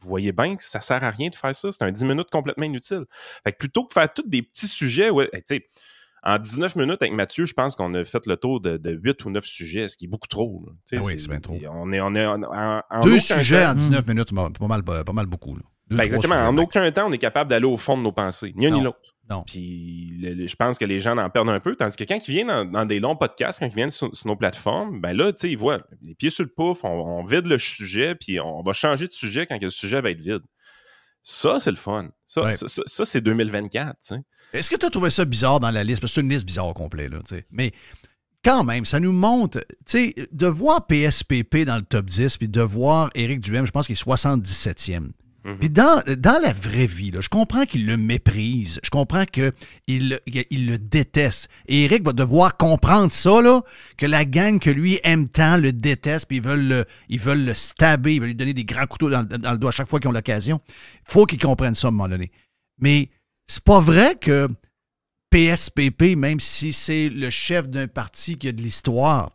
Speaker 5: vous voyez bien que ça sert à rien de faire ça. C'est un 10 minutes complètement inutile. Fait que plutôt que faire tous des petits sujets, ouais, en 19 minutes avec Mathieu, je pense qu'on a fait le tour de, de, 8 ou 9 sujets, ce qui est beaucoup trop. Ben oui, c'est bien trop. On est, on est Deux sujets en 19
Speaker 2: hmm. minutes, pas mal, pas mal beaucoup.
Speaker 5: Ben, exactement. En aucun temps, on est capable d'aller au fond de nos pensées, ni un ni l'autre. Puis je pense que les gens en perdent un peu, tandis que quand ils viennent dans, des longs podcasts, quand ils viennent sur, nos plateformes, ben là, tu sais, ils voient les pieds sur le pouf, on, vide le sujet, puis on va changer de sujet quand le sujet va être vide. Ça, c'est le fun. Ça, c'est 2024. Est-ce
Speaker 2: que tu as trouvé ça bizarre dans la liste? Parce que c'est une liste bizarre au complet, là, sais. Mais quand même, ça nous montre, tu sais, de voir PSPP dans le top 10, puis de voir Éric Duhem, je pense qu'il est 77e. Mhm. Puis dans, dans, la vraie vie, je comprends qu'il le méprise, je comprends qu'il il le déteste. Et Eric va devoir comprendre ça, que la gang que lui aime tant le déteste, puis ils veulent le, ils veulent le stabber, ils veulent lui donner des grands couteaux dans, le dos à chaque fois qu'ils ont l'occasion. Il faut qu'ils comprennent ça à un moment donné. Mais c'est pas vrai que PSPP, même si c'est le chef d'un parti qui a de l'histoire,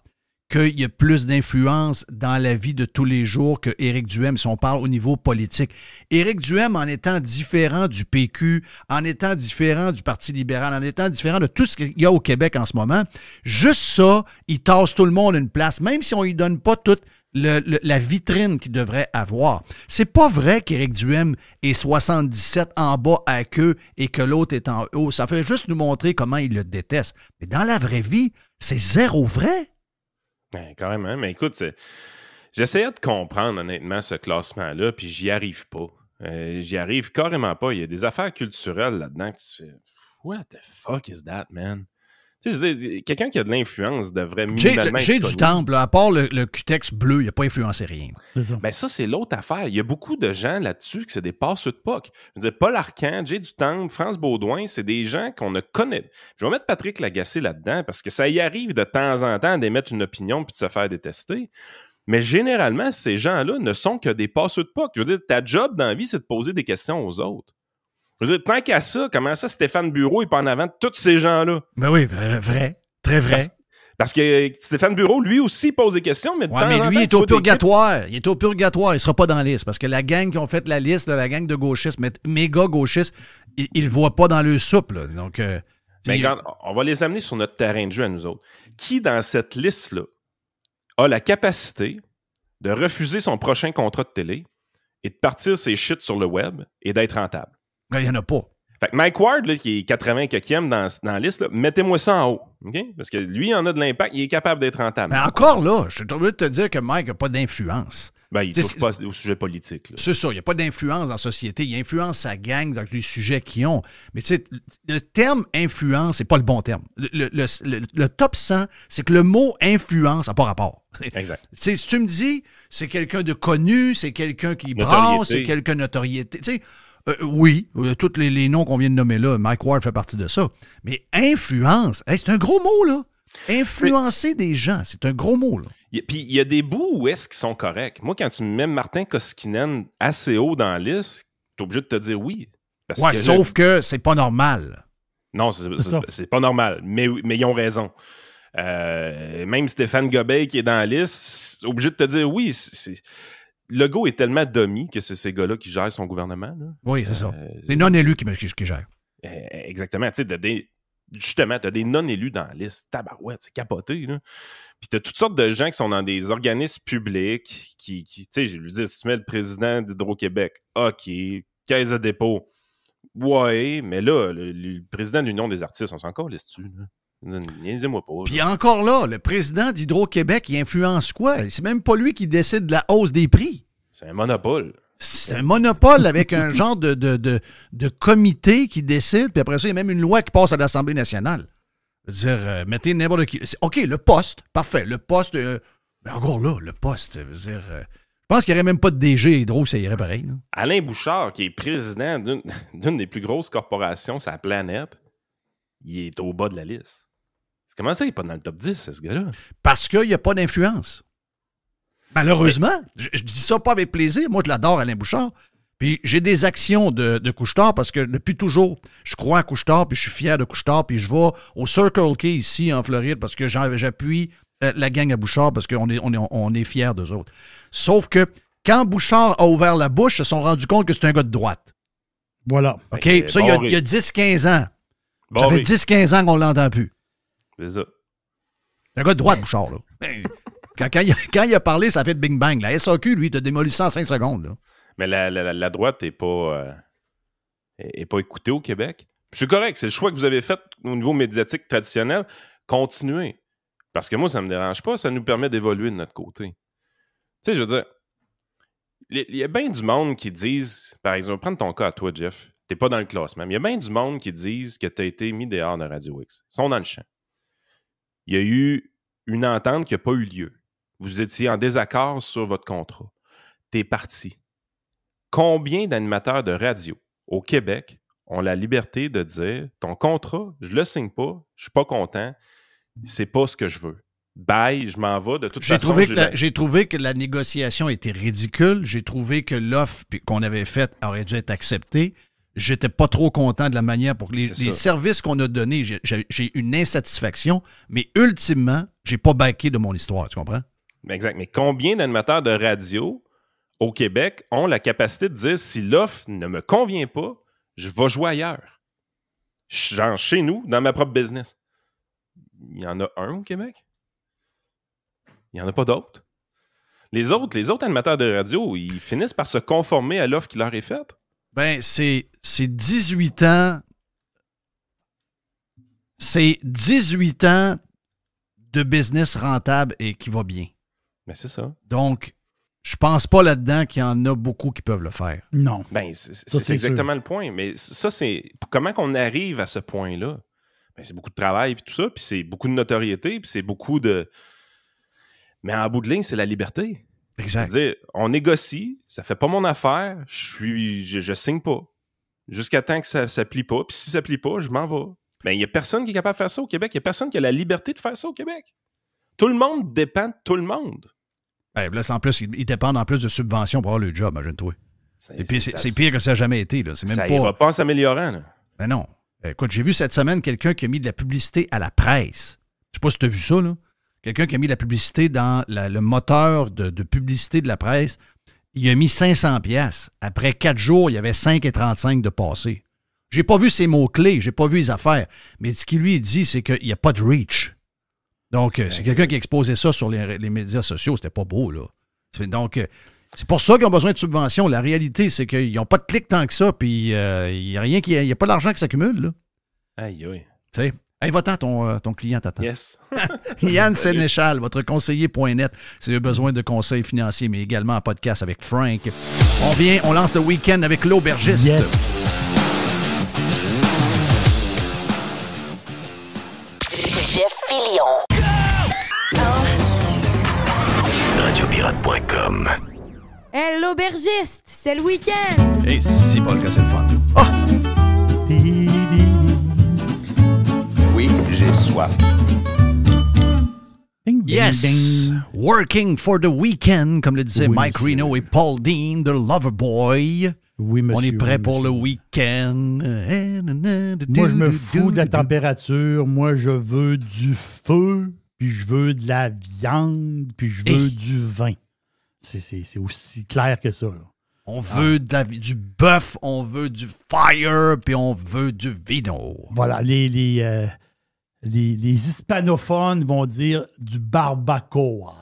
Speaker 2: qu'il y a plus d'influence dans la vie de tous les jours que Éric Duhem, si on parle au niveau politique. Éric Duhem, en étant différent du PQ, en étant différent du Parti libéral, en étant différent de tout ce qu'il y a au Québec en ce moment, juste ça, il tasse tout le monde une place, même si on lui donne pas toute la vitrine qu'il devrait avoir. C'est pas vrai qu'Éric Duhem est 77 en bas à queue et que l'autre est en haut. Ça fait juste nous montrer comment il le déteste. Mais dans la vraie vie, c'est zéro vrai.
Speaker 5: Ben, quand même, hein. mais écoute, j'essayais de comprendre honnêtement ce classement-là, puis j'y arrive pas. Euh, j'y arrive carrément pas. Il y a des affaires culturelles là-dedans que tu fais What the fuck is that, man? quelqu'un qui a de l'influence devrait minimalement. J'ai du temple,
Speaker 2: à part le, cutex bleu, il n'a pas influencé rien. Mais
Speaker 5: ben, ça, c'est l'autre affaire. Il y a beaucoup de gens là-dessus qui sont des passeux de POC. Je veux dire, Paul Arcand, J'ai du temple, France Baudouin, c'est des gens qu'on ne connaît. Je vais mettre Patrick Lagacé là-dedans parce que ça y arrive de temps en temps d'émettre une opinion puis de se faire détester. Mais généralement, ces gens-là ne sont que des passeux de POC. Je veux dire, ta job dans la vie, c'est de poser des questions aux autres. Je tant qu'à ça, comment ça Stéphane Bureau est pas en avant de tous ces gens-là?
Speaker 3: Ben oui, vrai,
Speaker 5: très vrai. Parce, que euh, Stéphane Bureau, lui aussi, pose des questions, mais de ouais, temps mais lui, il est au
Speaker 2: purgatoire. Il est au purgatoire. Il sera pas dans la liste. Parce que la gang qui ont fait la liste, la gang de gauchistes, mais méga gauchistes, ils ne voient pas dans le soupe. Donc,
Speaker 5: euh, mais on va les amener sur notre terrain de jeu à nous autres. Qui, dans cette liste-là, a la capacité de refuser son prochain contrat de télé et de partir ses shits sur le web et d'être rentable? il n'y en a pas. Mike Ward, qui est 80 e dans, la liste, mettez-moi ça en haut. Parce que lui, il en a de l'impact, il est capable d'être rentable. Mais
Speaker 2: encore là, je suis de te dire que Mike n'a pas d'influence. Ben, il ne touche pas au sujet politique. C'est sûr, il n'y a pas d'influence dans la société. Il influence sa gang dans les sujets qu'ils ont. Mais tu sais, le terme influence, n'est pas le bon terme. Le, top 100, c'est que le mot influence n'a pas rapport. Exact. (laughs) si tu me dis, c'est quelqu'un de connu, c'est quelqu'un qui brasse, c'est quelqu'un de notoriété. Tu sais, euh, oui, euh, tous les, noms qu'on vient de nommer là, Mike Ward fait partie de ça. Mais influence, c'est un gros mot, là. Influencer des gens, c'est un gros
Speaker 5: mot. Là. puis il y a des bouts où est-ce qu'ils sont corrects. Moi, quand tu mets Martin Koskinen assez haut dans la liste, t'es obligé de te dire oui. ouais, sauf
Speaker 2: que c'est pas normal.
Speaker 5: Non, c'est pas normal. Mais, mais ils ont raison. Euh, même Stéphane Gobet qui est dans la liste, obligé de te dire oui. Le go est tellement demi que c'est ces gars-là qui gèrent son gouvernement.
Speaker 2: Oui, c'est ça. C'est euh, non-élus qui, gèrent.
Speaker 5: Eh, eh, exactement. Tu sais, justement, tu as des non-élus dans la liste. Tabarouette, c'est capoté. Puis tu as toutes sortes de gens qui sont dans des organismes publics qui, tu sais, je lui dis, si tu mets le président d'Hydro-Québec, OK, caisse à dépôt. Ouais, mais là, le, président de l'Union des artistes, on s'en encore là-dessus niaisez Puis
Speaker 2: encore là, le président d'Hydro-Québec, il influence quoi? C'est même pas lui qui décide de la hausse des prix.
Speaker 5: C'est un monopole. C'est
Speaker 2: un monopole avec un (laughs) genre de, de, comité qui décide, puis après ça, il y a même une loi qui passe à l'Assemblée nationale. cest veux dire, euh, mettez n'importe qui. OK, le poste, parfait. Le poste, euh, mais encore là, le poste, je dire. Euh, je pense qu'il n'y aurait même pas de DG Hydro, ça irait pareil.
Speaker 5: Alain Bouchard, qui est président d'une (laughs) des plus grosses corporations sa planète, il est au bas de la liste. Comment ça, il n'est pas dans le top 10, ce gars-là? Parce qu'il n'y a pas
Speaker 2: d'influence. Malheureusement, je, ne dis ça pas avec plaisir. Moi, je l'adore, Alain Bouchard. Puis j'ai des actions de, de tard parce que depuis toujours, je crois à Couchetard, puis je suis fier de Couchetard, puis je vais au Circle K ici en Floride parce que j'appuie euh, la gang à Bouchard parce qu'on est, on est, on est fiers d'eux autres. Sauf que quand Bouchard a ouvert la bouche, ils se sont rendus compte que c'est un gars de droite. Voilà. OK, ça, il y a, 10-15 ben, ans. ça fait 10-15 ans qu'on ne l'entend plus. C'est ça. un gars de droite, Bouchard, là. quand, il a, parlé, ça fait de Bing Bang. La SAQ, lui, t'a démoli ça en 5 secondes.
Speaker 5: Mais la, droite n'est pas, euh, pas écoutée au Québec. C'est correct, c'est le choix que vous avez fait au niveau médiatique traditionnel. Continuez. Parce que moi, ça ne me dérange pas, ça nous permet d'évoluer de notre côté. Tu sais, je veux dire, il y a bien du monde qui disent, par exemple, prendre ton cas à toi, Jeff, n'es pas dans le classement, il y a bien du monde qui disent que tu as été mis dehors de Radio X. Ils sont dans le champ il y a eu une entente qui n'a pas eu lieu. Vous étiez en désaccord sur votre contrat. T'es parti. Combien d'animateurs de radio au Québec ont la liberté de dire ton contrat, je le signe pas, je suis pas content, c'est pas ce que je veux. Bye, je m'en vais de toute façon.
Speaker 2: j'ai trouvé que la négociation était ridicule. J'ai trouvé que l'offre qu'on avait faite aurait dû être acceptée j'étais pas trop content de la manière pour les, les services qu'on a donnés. J'ai une insatisfaction, mais ultimement, j'ai pas baqué de mon histoire, tu
Speaker 5: comprends? Ben, exact. Mais combien d'animateurs de radio au Québec ont la capacité de dire si l'offre ne me convient pas, je vais jouer ailleurs? Genre chez nous, dans ma propre business. Il y en a un au Québec? Il n'y en a pas d'autres? Les autres, les autres animateurs de radio, ils finissent par se conformer à l'offre qui leur est faite.
Speaker 2: Ben, c'est 18 ans. C'est ans de business rentable et qui va bien. Mais c'est ça. Donc, je pense pas là-dedans qu'il y en a beaucoup qui peuvent le faire. Non. Ben, c'est exactement
Speaker 5: le point. Mais ça, c'est comment qu'on arrive à ce point-là? Ben, c'est beaucoup de travail et tout ça, puis c'est beaucoup de notoriété, puis c'est beaucoup de. Mais en bout de ligne, c'est la liberté. Exact. Dire, on négocie, ça fait pas mon affaire, je suis, je, signe pas. Jusqu'à temps que ça, ne plie pas. Puis si ça plie pas, je m'en vais. Mais il n'y a personne qui est capable de faire ça au Québec. Il n'y a personne qui a la liberté de faire ça au Québec. Tout le monde dépend de tout le monde.
Speaker 2: là, en plus, ils dépendent en plus de subventions pour avoir le job, imagine-toi. C'est pire, pire que ça n'a jamais été. Là. Même ça pas...
Speaker 5: pas en Mais ben
Speaker 2: non. Écoute, j'ai vu cette semaine quelqu'un qui a mis de la publicité à la presse. Je sais pas si tu as vu ça, là quelqu'un qui a mis la publicité dans le moteur de, publicité de la presse, il a mis 500 pièces. Après quatre jours, il y avait 5,35 de passé. J'ai pas vu ses mots-clés, j'ai pas vu les affaires. Mais ce qu'il lui dit, c'est qu'il n'y a pas de reach. Donc, euh, c'est ben quelqu'un qui exposait ça sur les, médias sociaux. C'était pas beau, là. Donc, euh, c'est pour ça qu'ils ont besoin de subventions. La réalité, c'est qu'ils n'ont pas de clics tant que ça, puis euh, il n'y a rien qui. Il a pas d'argent qui s'accumule, là. Aïe, Tu sais? Hey, va-t'en, ton, euh, ton, client t'attend. Yes.
Speaker 5: (laughs) Yann Sénéchal,
Speaker 2: votre conseiller.net. Si vous avez besoin de conseils financiers, mais également un podcast avec Frank. On vient, on lance le week-end avec l'aubergiste. Yes. Jeff Fillion. Radiopirate.com.
Speaker 1: Hey, l'aubergiste, c'est le week-end.
Speaker 2: Et c'est pas le cas, c'est le fun. Oh! j'ai soif. yes! Working for the Weekend, comme le disaient Mike Reno et Paul Dean Lover Boy. Oui, monsieur. On est prêt pour le week-end. Moi, je me fous de la
Speaker 1: température. Moi, je veux du feu, puis je veux de la viande, puis je veux eh. du vin. C'est aussi clair que ça. On veut du
Speaker 2: bœuf, on veut du fire, puis on veut du vino. Voilà, les,
Speaker 1: euh, les, hispanophones vont dire du barbacoa.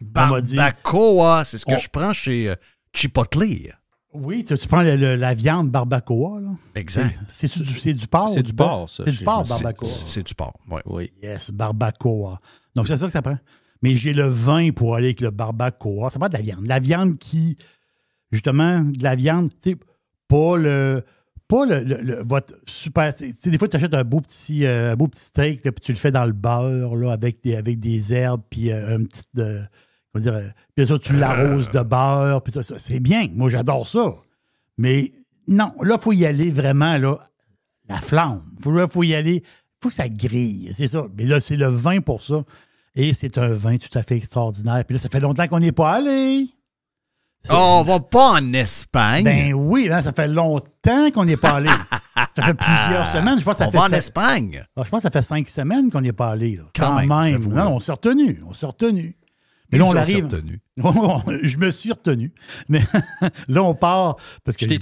Speaker 1: Barbacoa, c'est ce que je prends chez euh, Chipotle. Oui, tu, prends la viande barbacoa. Exact. C'est du porc. C'est du porc, ça. C'est du porc, barbacoa. C'est
Speaker 2: du porc, oui. oui. Yes,
Speaker 1: barbacoa. Donc, c'est ça que ça prend. Mais j'ai le vin pour aller avec le barbacoa. Ça prend de la viande. La viande qui, justement, de la viande, tu sais, pas le, pas le, le, votre super. des fois, tu achètes un beau petit, euh, beau petit steak, puis tu le fais dans le beurre, là, avec des, avec des herbes, puis euh, un petit. Euh, comment dire. Puis ça, tu l'arroses de beurre, puis ça, c'est bien. Moi, j'adore ça. Mais non, là, il faut y aller vraiment, là, la flamme. Il faut y aller. Il faut que ça grille, c'est ça. Mais là, c'est le vin pour ça. Et c'est un vin tout à fait extraordinaire. Puis là, ça fait longtemps qu'on n'est pas allé.
Speaker 2: Oh, on va pas en Espagne. Ben
Speaker 1: oui, hein, ça fait longtemps qu'on n'y est pas allé. ça fait plusieurs (laughs) semaines. Je pense que ça on fait va en Espagne. Ah, je pense ça fait cinq semaines qu'on n'y pas allé. Quand, même. Non, on s'est retenu. On s'est retenu. Mais là, on arrive. (laughs) Oh, oh, je me suis retenu. Mais
Speaker 4: (laughs) là, on part. Parce que je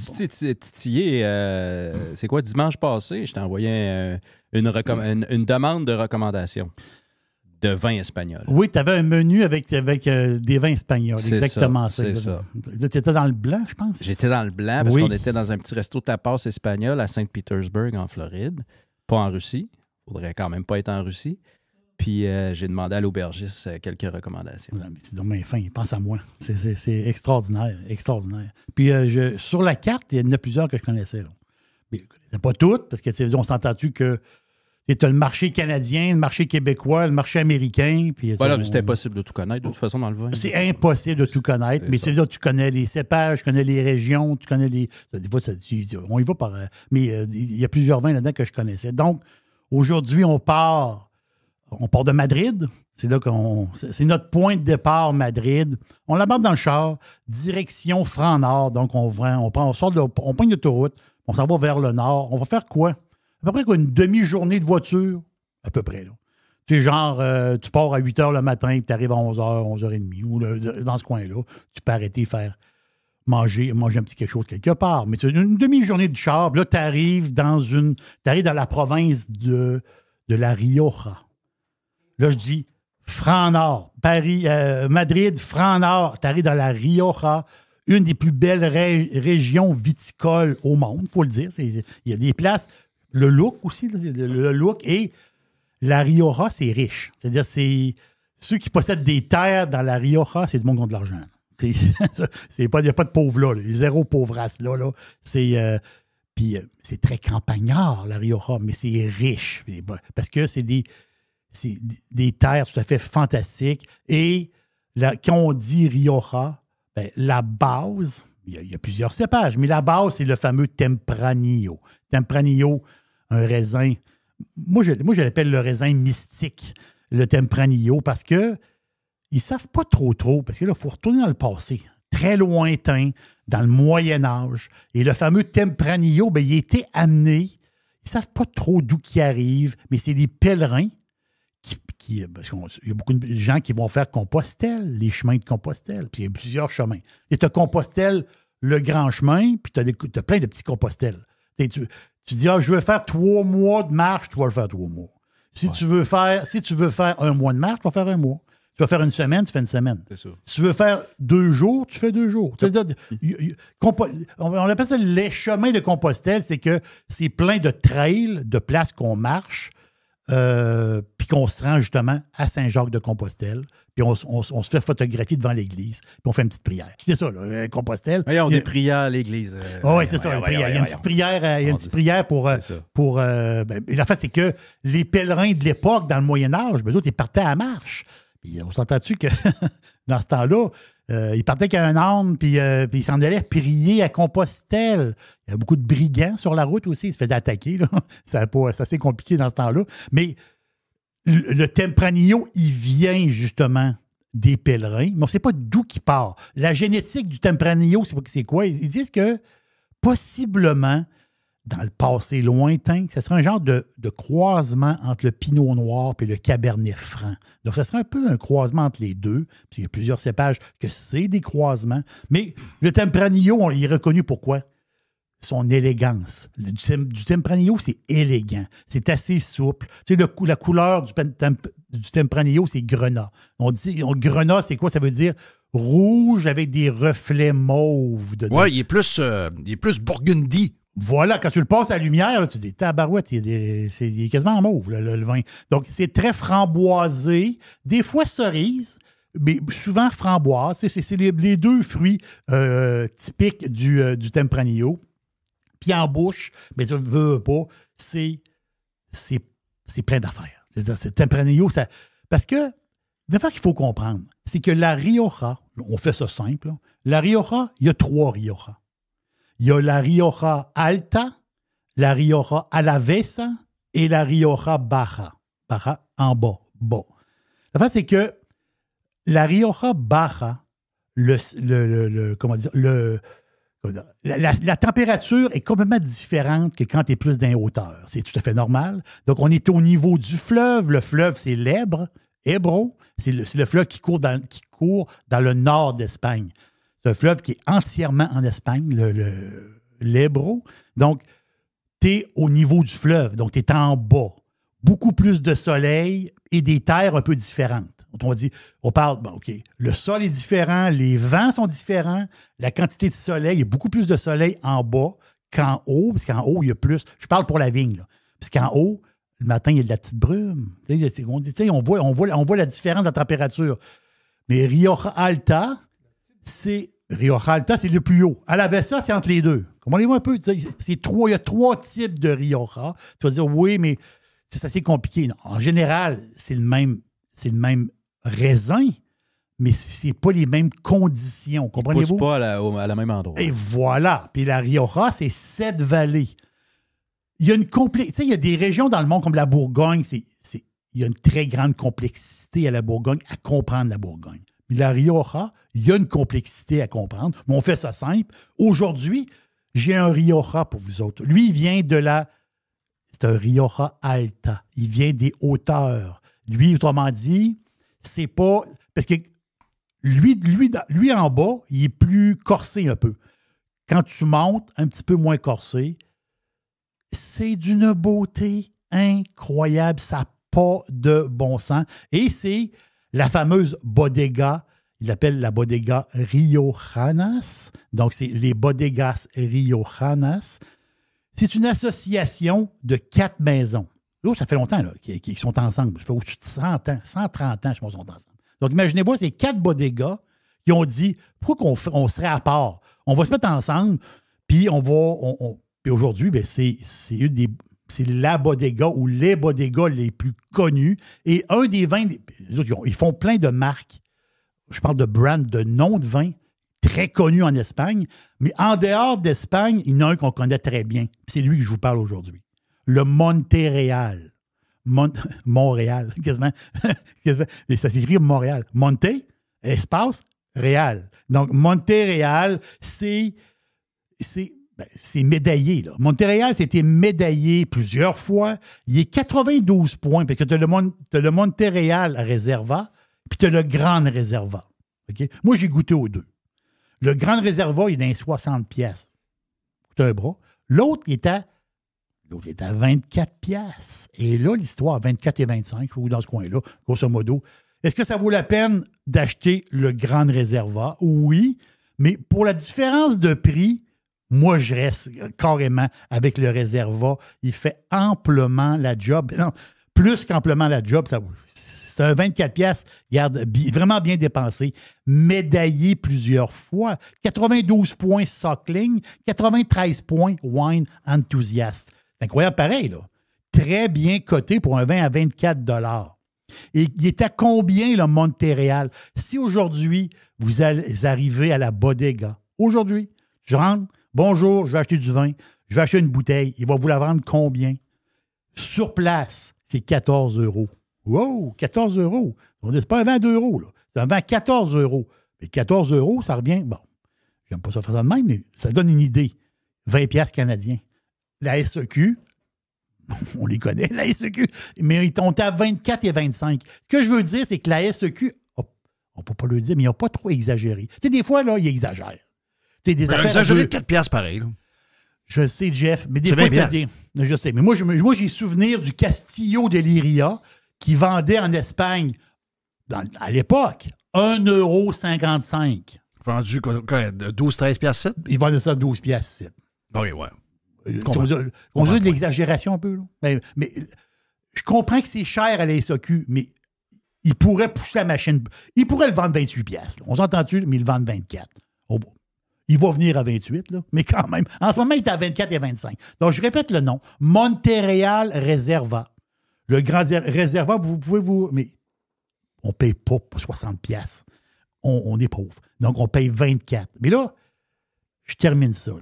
Speaker 4: titillé, euh, c'est quoi, dimanche passé, je t'ai envoyé
Speaker 2: une, demande de recommandation de vins espagnols.
Speaker 1: Oui, tu avais un menu avec, avec euh, des vins espagnols. Exactement ça. C'est ça. Là, tu étais dans le blanc, je pense. J'étais dans le blanc
Speaker 2: parce qu'on était dans un petit resto tapas espagnol à Saint-Pétersbourg, en Floride. Pas en Russie. Faudrait quand même pas être en Russie. Puis euh, j'ai demandé à l'aubergiste euh, quelques recommandations. Ah,
Speaker 1: c'est pense à moi. C'est extraordinaire, extraordinaire. Puis je, sur la carte, il y en a plusieurs que je connaissais. Mais pas toutes, parce que on s'entend-tu que tu le marché canadien, le marché québécois, le marché américain.
Speaker 2: voilà, ben c'est impossible de tout connaître, de toute
Speaker 3: façon, dans le vin. C'est
Speaker 1: impossible de tout connaître. Mais tu connais les cépages, tu connais les régions, tu connais les. Des fois, on y va par. Mais euh, il y a plusieurs vins là-dedans que je connaissais. Donc, aujourd'hui, on part. On part de Madrid. C'est là C'est notre point de départ, Madrid. On l'aborde dans le char, direction franc-nord. Donc, on, on, prend, on sort de, on prend une autoroute, on s'en va vers le nord. On va faire quoi? à peu près quoi, une demi-journée de voiture, à peu près. Tu genre, euh, tu pars à 8 h le matin tu arrives à 11 h, 11 h 30 ou dans ce coin-là. Tu peux arrêter, faire manger, manger un petit quelque chose quelque part. Mais c'est une demi-journée de char. là, tu arrives dans une. tu Arrives dans la province de, de la Rioja. Là, je dis Franc-Nord, Paris, euh, Madrid, Franc-Nord. Tu arrives dans la Rioja, une des plus belles régions viticoles au monde, il faut le dire. Il y a des places. Le look aussi, le look et la Rioja, c'est riche. C'est-à-dire, c'est ceux qui possèdent des terres dans la Rioja, c'est du monde qui ont de l'argent. Il n'y (laughs) a pas de pauvres là, les zéro pauvres là. là. C'est. Euh, puis euh, c'est très campagnard, la Rioja, mais c'est riche. Ben, parce que c'est des, terres tout à fait fantastiques. Et la, quand on dit Rioja, ben, la base, il y, a, il y, a plusieurs cépages, mais la base, c'est le fameux Tempranillo. Tempranillo, un raisin. Moi, je, moi, je l'appelle le raisin mystique, le Tempranillo, parce que ils savent pas trop trop, parce que là, il faut retourner dans le passé, très lointain, dans le Moyen Âge. Et le fameux Tempranillo, bien, il était amené. Ils savent pas trop d'où qui arrive, mais c'est des pèlerins qui, qui parce qu'il y a beaucoup de gens qui vont faire Compostelle, les chemins de Compostelle. Puis il y a plusieurs chemins. Et tu as Compostelle, le grand chemin, puis tu as, plein de petits Compostelles. Tu, tu dis, ah, je veux faire trois mois de marche, tu vas le faire trois mois. Si, tu veux faire, si tu veux faire un mois de marche, tu vas faire un mois. Tu vas faire une semaine, tu fais une semaine. Si tu veux faire deux jours, tu fais deux jours. on appelle ça les chemins de Compostelle, c'est que c'est plein de trails, de places qu'on marche. Euh, puis qu'on se rend justement à Saint-Jacques-de-Compostelle, puis on, se fait photographier devant l'église, puis on fait une petite prière. C'est ça, là, euh, Compostelle. on est des à l'église. Euh, oui, c'est ça, il y a une petite prière, prière pour... pour ben, la fait, c'est que les pèlerins de l'époque, dans le Moyen-Âge, ben, ils partaient à marche. Puis on s'entend-tu que (laughs) dans ce temps-là, euh, il partait qu'à un arme puis, euh, puis il s'en allait prier à Compostelle. Il y a beaucoup de brigands sur la route aussi. Il se fait attaquer. (laughs) C'est assez compliqué dans ce temps-là. Mais le, le Tempranillo, il vient justement des pèlerins, mais on ne sait pas d'où il part. La génétique du Tempranillo, c'est quoi? Ils disent que possiblement, dans le passé lointain, ce serait un genre de, croisement entre le pinot noir et le cabernet franc. Donc, ce serait un peu un croisement entre les deux. Puis, il y a plusieurs cépages que c'est des croisements. Mais le Tempranillo, on est reconnu pourquoi? Son élégance. du, Tempranillo, c'est élégant. C'est assez souple. Tu sais, la couleur du, du Tempranillo, c'est grenat. On dit, on, grenat, c'est quoi? Ça veut dire rouge avec des reflets mauves dedans. Oui,
Speaker 2: il est plus, euh, il
Speaker 1: est plus burgundy voilà, quand tu le passes à la lumière, tu dis, tabarouette, il est, quasiment mauve, le, vin. Donc, c'est très framboisé, des fois cerise, mais souvent framboise. C'est les, deux fruits euh, typiques euh, du, Tempranillo. Puis en bouche, mais tu veux pas, c'est plein d'affaires. C'est-à-dire, c'est Tempranillo, ça, parce que L'affaire qu'il faut comprendre, c'est que la Rioja, on fait ça simple, la Rioja, il y a trois Riojas. Il y a la Rioja Alta, la Rioja Alavesa et la Rioja Baja. Baja en bas, bas. La fin, c'est que la Rioja Baja, le, la, température est complètement différente que quand tu es plus dans hauteur. C'est tout à fait normal. Donc, on est au niveau du fleuve. Le fleuve, c'est l'Ebre, Ebro. C'est le, fleuve qui court dans le nord d'Espagne. C'est un fleuve qui est entièrement en Espagne, le Donc, tu es au niveau du fleuve, donc tu es en bas. Beaucoup plus de soleil et des terres un peu différentes. on dit, on parle, bon, OK, le sol est différent, les vents sont différents, la quantité de soleil, il y a beaucoup plus de soleil en bas qu'en haut, parce qu'en haut, il y a plus. Je parle pour la vigne, là, parce qu'en haut, le matin, il y a de la petite brume. on, voit, on, voit, on voit la différence de la température. Mais Rioja Alta, c'est Rioja Alta, c'est le plus haut. À la Vessa, c'est entre les deux. Comment les voit un peu? C'est trois, il y a trois types de Rioja. Tu vas dire, oui, mais c'est assez compliqué. en général, c'est le même, c'est le même raisin, mais c'est pas les mêmes conditions. Comprenez-vous? pas
Speaker 2: à la, même endroit. Et
Speaker 1: voilà. Puis la Rioja, c'est sept vallées. Il y a une complexité. Il y a des régions dans le monde comme la Bourgogne, c'est, il y a une très grande complexité à la Bourgogne, à comprendre la Bourgogne. Mais la Rioja, il y a une complexité à comprendre, mais on fait ça simple. Aujourd'hui, j'ai un Rioja pour vous autres. Lui, il vient de la. C'est un Rioja Alta. Il vient des hauteurs. Lui, autrement dit, c'est pas. Parce que lui, lui, lui en bas, il est plus corsé un peu. Quand tu montes, un petit peu moins corsé, c'est d'une beauté incroyable. Ça n'a pas de bon sens. Et c'est la fameuse bodega. Il appelle la bodega Riojanas. Donc, c'est les bodegas Riojanas. C'est une association de quatre maisons. Oh, ça fait longtemps qu'ils sont ensemble. Ça fait au-dessus de 100 ans, 130 ans, je pense, sont ensemble. Donc, imaginez-vous ces quatre bodegas qui ont dit pourquoi qu'on on serait à part On va se mettre ensemble, puis on va. On, puis aujourd'hui, ben, c'est une des c'est la bodega ou les bodegas les plus connus. Et un des vins, ils font plein de marques. Je parle de brands, de noms de vins très connus en Espagne. Mais en dehors d'Espagne, il y en a un qu'on connaît très bien. C'est lui que je vous parle aujourd'hui. Le Monterreal. Mon (laughs) Montréal, (laughs) quasiment. (laughs) ça s'écrit Montréal. Monte, espace, Real. Donc, Monterreal, c'est ben, c'est médaillé. Là. Monterreal c'était médaillé plusieurs fois. Il est 92 points, parce que tu as, le Montréal Reserva, puis tu as le Grand Reserva. Moi, j'ai goûté aux deux. Le Grand Reserva, il est dans 60 pièces. C'est un bras. L'autre, est à L'autre est à 24 pièces. Et là, l'histoire, 24 et 25, ou dans ce coin-là, grosso modo. Est-ce que ça vaut la peine d'acheter le Grand Reserva? Oui, mais pour la différence de prix, moi, je reste carrément avec le réservoir. Il fait amplement la job. Non, plus qu'amplement la job, c'est un 24 pièces, vraiment bien dépensé, médaillé plusieurs fois, 92 points Sockling, 93 points Wine enthousiaste. C'est incroyable pareil là. Très bien coté pour un 20 à 24 dollars. Et il est à combien le Montréal Si aujourd'hui vous arrivez à la bodega, aujourd'hui, tu rentres, Bonjour, je vais acheter du vin, je vais acheter une bouteille. Il va vous la vendre combien? Sur place, c'est 14 euros. Wow, 14 euros. On n'est pas un vin euros, là. C'est un vin 14 euros. Mais 14 euros, ça revient. Bon, j'aime pas ça faire ça de même, mais ça donne une idée. 20 piastres canadiens. La SEQ, (laughs) on les connaît, la SEQ, mais ils sont à 24 et 25. Ce que je veux dire, c'est que la SEQ, on ne peut pas le dire, mais ils n'ont pas trop exagéré. Tu sais, des fois, là, ils exagèrent sais, des ben, affaires. Exagéré
Speaker 2: 4 piastres pareil.
Speaker 1: Je sais, Jeff, mais des fois, Je sais, mais moi, j'ai souvenir du Castillo de Liria qui vendait en Espagne, à l'époque, 1,55 Vendu 12-13 piastres 7? Il vendait ça 12 piastres 7.
Speaker 2: Ah oui, ouais. Euh, on dit
Speaker 1: de l'exagération un peu. Là. Ben, mais, je comprends que c'est cher à la SAQ, mais il pourrait pousser la machine. Il pourrait le vendre 28 piastres. On s'entend-tu, mais il le vend 24. Oh, il va venir à 28, là, mais quand même. En ce moment, il est à 24 et 25. Donc, je répète le nom. Montréal Reserva. Le grand réserva, vous pouvez vous... Mais on ne paye pas pour 60 pièces. On, est pauvre. Donc, on paye 24. Mais là, je termine ça.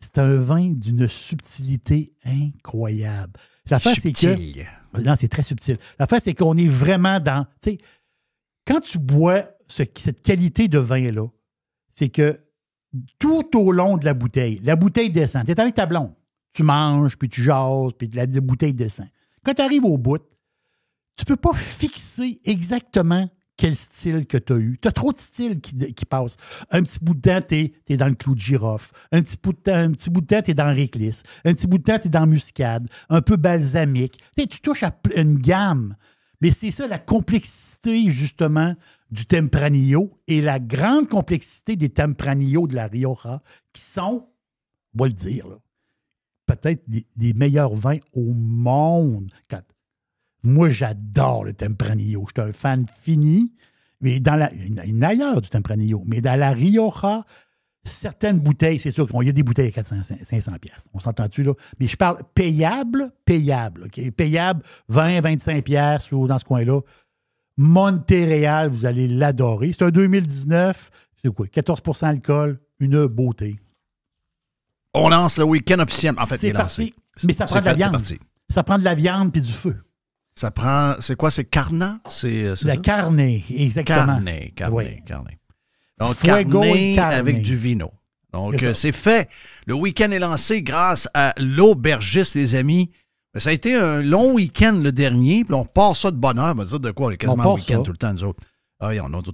Speaker 1: C'est un vin d'une subtilité incroyable. La face, c'est que... Non, c'est très subtil. La face, c'est qu'on est vraiment dans... tu sais Quand tu bois ce, cette qualité de vin-là, c'est que tout au long de la bouteille. La bouteille descend. Tu es avec ta blonde. Tu manges, puis tu jases, puis la bouteille descend. Quand tu arrives au bout, tu peux pas fixer exactement quel style que tu as eu. Tu as trop de styles qui, qui passent. Un petit bout de temps, tu es, dans le clou de girofle. Un petit bout de temps, un petit bout tu es dans réclisse. Un petit bout de temps, tu es dans muscade. Un peu balsamique. tu touches à une gamme. Mais c'est ça la complexité, justement, du Tempranillo et la grande complexité des Tempranillo de la Rioja, qui sont, on va le dire, peut-être des, meilleurs vins au monde. moi, j'adore le Tempranillo. Je suis un fan fini. Mais dans la, il ailleurs du Tempranillo, mais dans la Rioja, certaines bouteilles, c'est sûr qu'il y a des bouteilles à 400, 500 On s'entend-tu, là? Mais je parle payable, payable, OK? Payable, 20, 25 ou dans ce coin-là, Montréal, vous allez l'adorer. C'est un 2019, c'est quoi, 14 alcool, une beauté.
Speaker 2: On lance le week-end officiel. En fait, c'est parti. Mais ça prend de la viande. Ça prend de la viande puis du feu. Ça prend, c'est quoi, c'est carna? Euh, c'est, la ça? carnet, exactement. Carnet, carnet, oui. Donc, un avec du vino. Donc, euh, c'est fait. Le week-end est lancé grâce à l'aubergiste, les amis. Ben, ça a été un long week-end le dernier, on part ça de bonheur. On va dire de quoi? On est quasiment week-end tout le temps, ah, autres.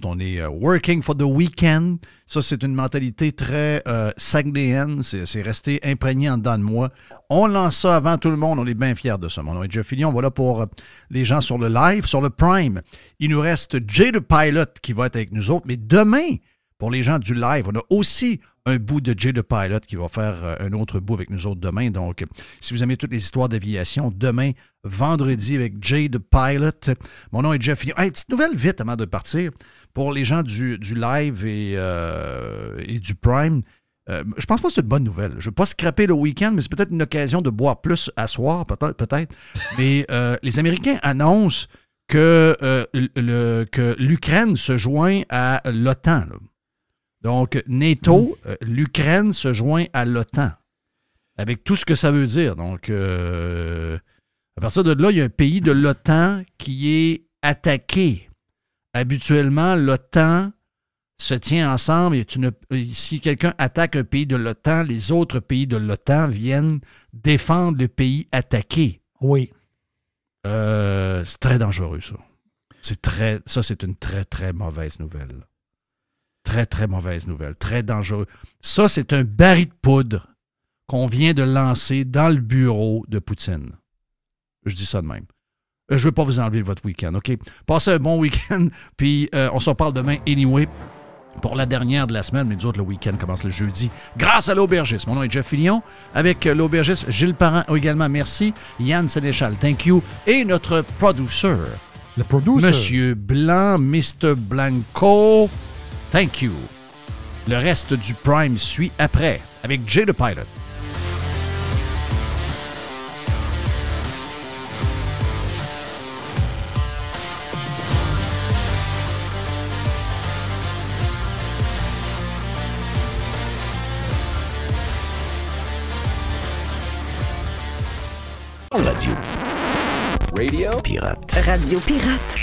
Speaker 2: on, est euh, working for the weekend. Ça, c'est une mentalité très euh, C'est, resté imprégné en dedans de moi. On lance ça avant tout le monde. On est bien fiers de ça. Mon nom est Jeff Fillion. Voilà pour euh, les gens sur le live, sur le Prime. Il nous reste Jay the Pilot qui va être avec nous autres. Mais demain, pour les gens du live, on a aussi un bout de Jay the Pilot qui va faire euh, un autre bout avec nous autres demain. Donc, si vous aimez toutes les histoires d'aviation, demain, vendredi avec Jay the Pilot. Mon nom est Jeff Une petite nouvelle vite avant de partir. Pour les gens du, du live et, euh, du Prime, euh, je pense pas que c'est une bonne nouvelle. Je ne vais pas scraper le week-end, mais c'est peut-être une occasion de boire plus à soir, peut-être. mais les Américains annoncent que l'Ukraine se joint à l'OTAN. Donc, NATO, hmm. euh, l'Ukraine se joint à l'OTAN, avec tout ce que ça veut dire. Donc, euh, à partir de là, il y a un pays de l'OTAN qui est attaqué. Habituellement, l'OTAN se tient ensemble et tu ne, euh, si quelqu'un attaque un pays de l'OTAN, les autres pays de l'OTAN viennent défendre le pays attaqué. Oui. c'est très dangereux, ça. C'est très, ça, c'est une très, très mauvaise nouvelle. Très, très mauvaise nouvelle, très dangereux. Ça, c'est un baril de poudre qu'on vient de lancer dans le bureau de Poutine. Je dis ça de même. Euh, je ne veux pas vous enlever votre week-end, OK? Passez un bon week-end, (laughs) puis euh, on s'en parle demain anyway pour la dernière de la semaine, mais nous autres, le week-end commence le jeudi, grâce à l'aubergiste. Mon nom est Jeff Fillion, avec euh, l'aubergiste Gilles Parent oh, également, merci. Yann Sénéchal, thank you. Et notre producer, le Monsieur Blanc, Mr. Blanco. Thank You. Le reste du Prime suit après, avec Jay the Pilot. Radio Pirate. Radio Pirate.